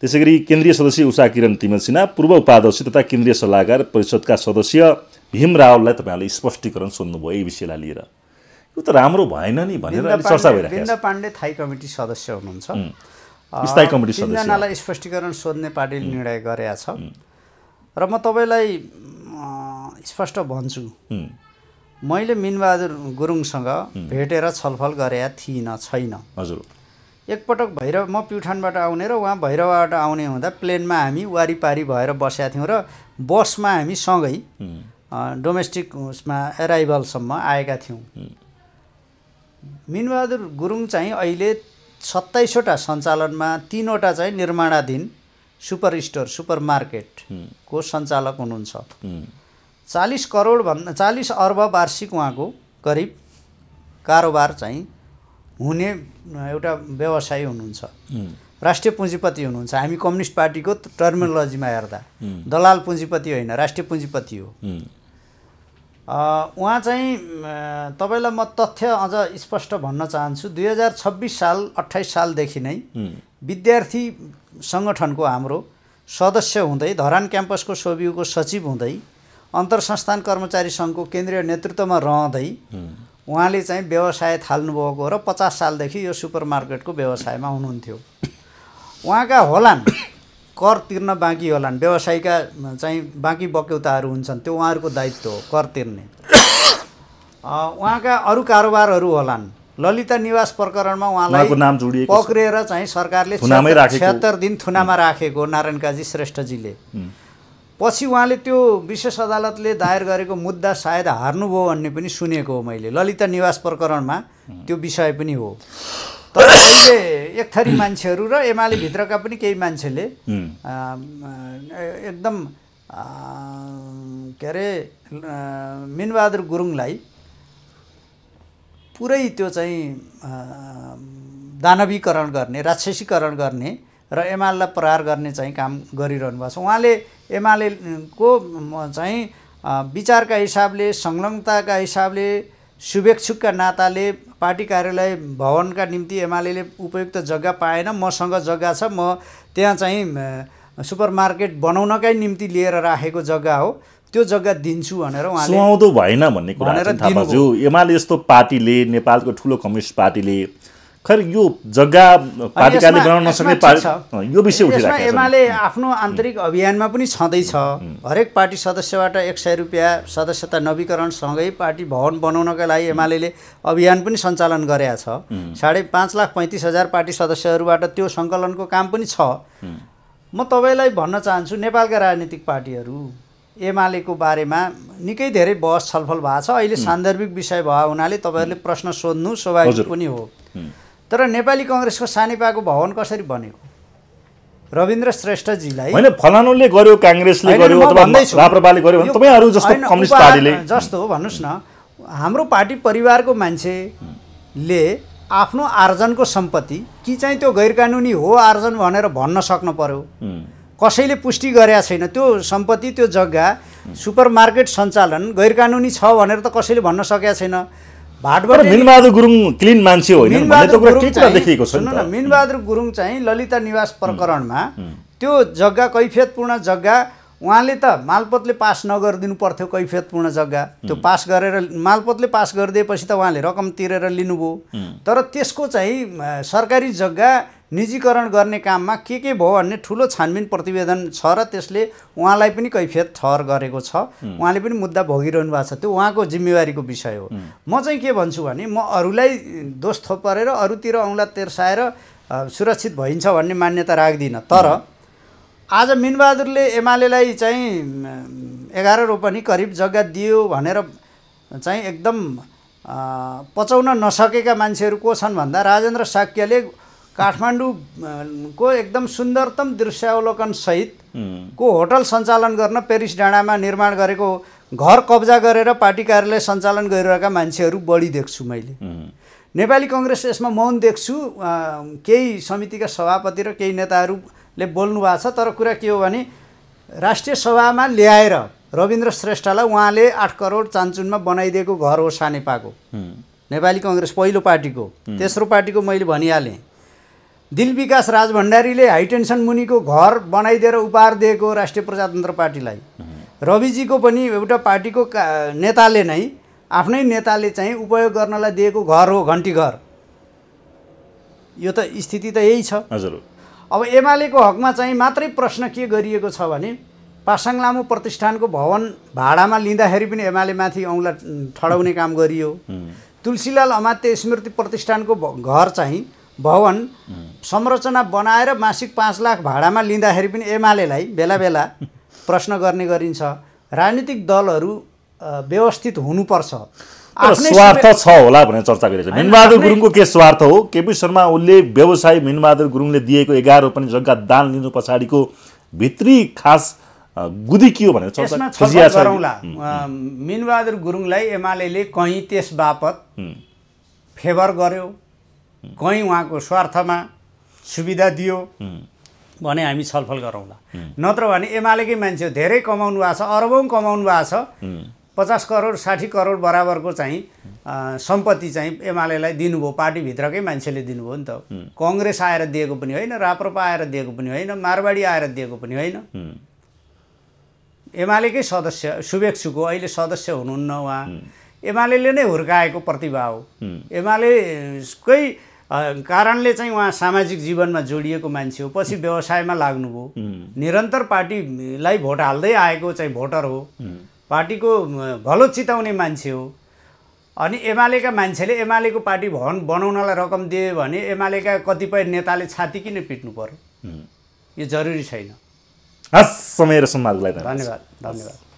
त्यसै गरी केन्द्रीय सदस्य उषा किरण तिमल सिन्हा पूर्व उपाध्यक्ष तथा केन्द्रीय सल्लाहकार परिषदका सदस्य भीम रावललाई तपाईँहरूले स्पष्टीकरण सोध्नुभयो यही विषयलाई लिएर यो त राम्रो भएन नि भनेर चर्चा भइरहेको बिन्दा पाण्डे थाई कमिटी सदस्य हुनुहुन्छ स्थायी कमिटी सदस्यलाई स्पष्टीकरण सोध्ने पार्टीले निर्णय गरेका छ र म तपाईँलाई स्पष्ट भन्छु मैले मिनबहादुर गुरुङसँग भेटेर छलफल गरेका थिइनँ छैन हजुर एकपटक भैरव म प्युठानबाट आउने र उहाँ भैरवबाट आउने हुँदा प्लेनमा हामी वारिपारी भएर बसेका थियौँ र बसमा हामी सँगै डोमेस्टिक उसमा एराइभलसम्म आएका थियौँ मिनबहादुर गुरुङ चाहिँ अहिले सत्ताइसवटा सञ्चालनमा तिनवटा चाहिँ निर्माणाधीन सुपर स्टोर सुपर मार्केटको सञ्चालक हुनुहुन्छ चालिस करोड भन्दा चालिस अर्ब वार्षिक उहाँको करिब कारोबार चाहिँ हुने एउटा व्यवसायी हुनुहुन्छ राष्ट्रिय पुँजीपति हुनुहुन्छ हामी कम्युनिस्ट पार्टीको टर्मिनोलोजीमा हेर्दा दलाल पुँजीपति होइन राष्ट्रिय पुँजीपति हो उहाँ चाहिँ तपाईँलाई म तथ्य अझ स्पष्ट भन्न चाहन्छु दुई हजार छब्बिस साल अठाइस सालदेखि नै विद्यार्थी सङ्गठनको हाम्रो सदस्य हुँदै धरान क्याम्पसको सोभिको सचिव हुँदै अन्तर संस्थान कर्मचारी सङ्घको केन्द्रीय नेतृत्वमा रहँदै उहाँले चाहिँ व्यवसाय थाल्नुभएको र पचास सालदेखि यो सुपर मार्केटको व्यवसायमा हुनुहुन्थ्यो उहाँका होलान् कर तिर्न बाँकी होलान् व्यवसायका चाहिँ बाँकी बक्यौताहरू हुन्छन् त्यो उहाँहरूको दायित्व हो कर तिर्ने उहाँका अरू कारोबारहरू होलान् ललिता निवास प्रकरणमा उहाँलाई नाम जोडिएको पक्रिएर चाहिँ सरकारले छत्तर दिन थुनामा राखेको नारायण काजी श्रेष्ठजीले पछि उहाँले त्यो विशेष अदालतले दायर गरेको मुद्दा सायद हार्नुभयो भन्ने पनि सुनेको हो मैले ललिता निवास प्रकरणमा त्यो विषय पनि हो तर अहिले एक थरी मान्छेहरू र एमाले भित्रका पनि केही मान्छेले एकदम के अरे मिनबहादुर गुरुङलाई पुरै त्यो चाहिँ दानवीकरण गर्ने राक्षसीकरण गर्ने र एमालेलाई प्रहार गर्ने चाहिँ काम गरिरहनु भएको छ उहाँले एमालेको चाहिँ विचारका हिसाबले संलग्नताका हिसाबले शुभेच्छुकका नाताले पार्टी कार्यालय भवनका निम्ति एमाले उपयुक्त जग्गा पाएन मसँग जग्गा छ म त्यहाँ चाहिँ सुपर मार्केट बनाउनकै निम्ति लिएर राखेको जग्गा हो त्यो जग्गा दिन्छु भनेर उहाँले सुहाउँदो भएन भन्ने कुरा थाहा एमाले यस्तो पार्टीले नेपालको ठुलो कम्युनिस्ट पार्टीले खैर यो जग्गा पालिकाले बनाउन नसक्ने यो विषय एमाले आफ्नो आन्तरिक अभियानमा पनि छँदैछ हरेक पार्टी सदस्यबाट एक सय रुपियाँ सदस्यता नवीकरणसँगै पार्टी भवन बनाउनका लागि एमाले अभियान पनि सञ्चालन गरेका छ साढे पाँच लाख पैँतिस हजार पार्टी सदस्यहरूबाट त्यो सङ्कलनको काम पनि छ म तपाईँलाई भन्न चाहन्छु नेपालका राजनीतिक पार्टीहरू एमालेको बारेमा निकै धेरै बहस छलफल भएको छ अहिले सान्दर्भिक विषय भएको हुनाले तपाईँहरूले प्रश्न सोध्नु स्वाभाविक पनि हो तर नेपाली कङ्ग्रेसको सानिपाको भवन कसरी बनेको रविन्द्र श्रेष्ठजीलाई होइन फलानुले गर्यो काङ्ग्रेसले गर्यो अथवा राप्रपाले गर्यो तपाईँहरू जस्तो कम्युनिस्ट पार्टीले जस्तो भन्नुहोस् न हाम्रो पार्टी परिवारको मान्छेले आफ्नो आर्जनको सम्पत्ति कि चाहिँ त्यो गैरकानुनी हो आर्जन भनेर भन्न सक्नु पर्यो कसैले पुष्टि गरेका छैन त्यो सम्पत्ति त्यो जग्गा सुपर मार्केट सञ्चालन गैरकानुनी छ भनेर त कसैले भन्न सकेका छैन भाटबाट मिनबहादुर गुरुङ क्लिन मान्छे होइन देखिएको छ न मिनबहादुर गुरुङ चाहिँ ललिता निवास प्रकरणमा त्यो जग्गा कैफियतपूर्ण जग्गा उहाँले त मालपतले पास नगरिदिनु पर्थ्यो कैफियतपूर्ण जग्गा त्यो पास गरेर मालपतले पास गरिदिएपछि त उहाँले रकम तिरेर लिनुभयो तर त्यसको चाहिँ सरकारी जग्गा निजीकरण गर्ने काममा के के भयो भन्ने ठुलो छानबिन प्रतिवेदन छ र त्यसले उहाँलाई पनि कैफियत ठहर गरेको छ उहाँले पनि मुद्दा भोगिरहनु भएको छ त्यो उहाँको जिम्मेवारीको विषय हो म चाहिँ के भन्छु भने म अरूलाई दोष थोपरेर अरूतिर औँला तेर्साएर सुरक्षित भइन्छ भन्ने मान्यता राख्दिनँ तर आज मिनबहादुरले एमालेलाई चाहिँ एघार रोपनी करिब जग्गा दियो भनेर चाहिँ एकदम पचाउन नसकेका मान्छेहरू को छन् भन्दा राजेन्द्र साक्यले काठमाडौँको एकदम सुन्दरतम सहित को होटल सञ्चालन गर्न पेरिस डाँडामा निर्माण गरेको घर कब्जा गरेर पार्टी कार्यालय सञ्चालन गरिरहेका मान्छेहरू बढी देख्छु मैले नेपाली कङ्ग्रेस यसमा मौन देख्छु केही समितिका सभापति र केही नेताहरू ले बोल्नु भएको छ तर कुरा के हो भने राष्ट्रिय सभामा ल्याएर रविन्द्र श्रेष्ठलाई उहाँले आठ करोड चान्चुनमा बनाइदिएको घर हो सानेपाको नेपाली कङ्ग्रेस पहिलो पार्टीको तेस्रो पार्टीको मैले भनिहालेँ दिल विकास राज भण्डारीले हाइटेन्सन मुनिको घर बनाइदिएर उपहार दिएको राष्ट्रिय प्रजातन्त्र पार्टीलाई रविजीको पनि एउटा पार्टीको नेताले नै आफ्नै नेताले चाहिँ उपयोग गर्नलाई दिएको घर हो घन्टी घर यो त स्थिति त यही छ हजुर अब एमालेको हकमा चाहिँ मात्रै प्रश्न के गरिएको छ भने पासाङ लामो प्रतिष्ठानको भवन भाडामा लिँदाखेरि पनि एमाले माथि औँला ठडाउने काम गरियो तुलसीलाल अमात्य स्मृति प्रतिष्ठानको घर चाहिँ भवन संरचना बनाएर मासिक पाँच लाख भाडामा लिँदाखेरि पनि एमालेलाई बेला बेला प्रश्न गर्ने गरिन्छ राजनीतिक दलहरू व्यवस्थित हुनुपर्छ स्वार्थ छ होला भनेर चर्चा गरिरहेको छ मिनबहादुर गुरुङको के स्वार्थ हो केपी शर्मा उसले व्यवसायी मिनबहादुर गुरुङले दिएको एघार पनि जग्गा दान लिनु पछाडिको भित्री खास गुदी के हो भनेर चर्चा मिनबहादुर गुरुङलाई एमाले कहीँ त्यस बापत फेभर गर्यो कहीँ उहाँको स्वार्थमा सुविधा दियो भने हामी छलफल गरौँला नत्र भने एमालेकै मान्छे धेरै कमाउनु भएको छ अरबौँ कमाउनु भएको छ पचास करोड साठी करोड बराबरको चाहिँ सम्पत्ति चाहिँ एमालेलाई दिनुभयो पार्टीभित्रकै मान्छेले दिनुभयो नि त कङ्ग्रेस आएर दिएको पनि होइन राप्रपा आएर दिएको पनि होइन मारवाडी आएर दिएको पनि होइन एमालेकै सदस्य शुभेक्षुको अहिले सदस्य हुनुहुन्न उहाँ एमाले नै हुर्काएको प्रतिभा हो एमालेकै कारणले चाहिँ उहाँ सामाजिक जीवनमा जोडिएको मान्छे हो पछि व्यवसायमा लाग्नुभयो निरन्तर पार्टीलाई भोट हाल्दै आएको चाहिँ भोटर हो पार्टीको भलो चिताउने मान्छे हो अनि एमालेका मान्छेले एमालेको पार्टी भवन बनाउनलाई रकम दियो भने एमालेका कतिपय नेताले छाती किन पिट्नु पर्यो यो जरुरी छैन हस् समय र सम्वादलाई धन्यवाद धन्यवाद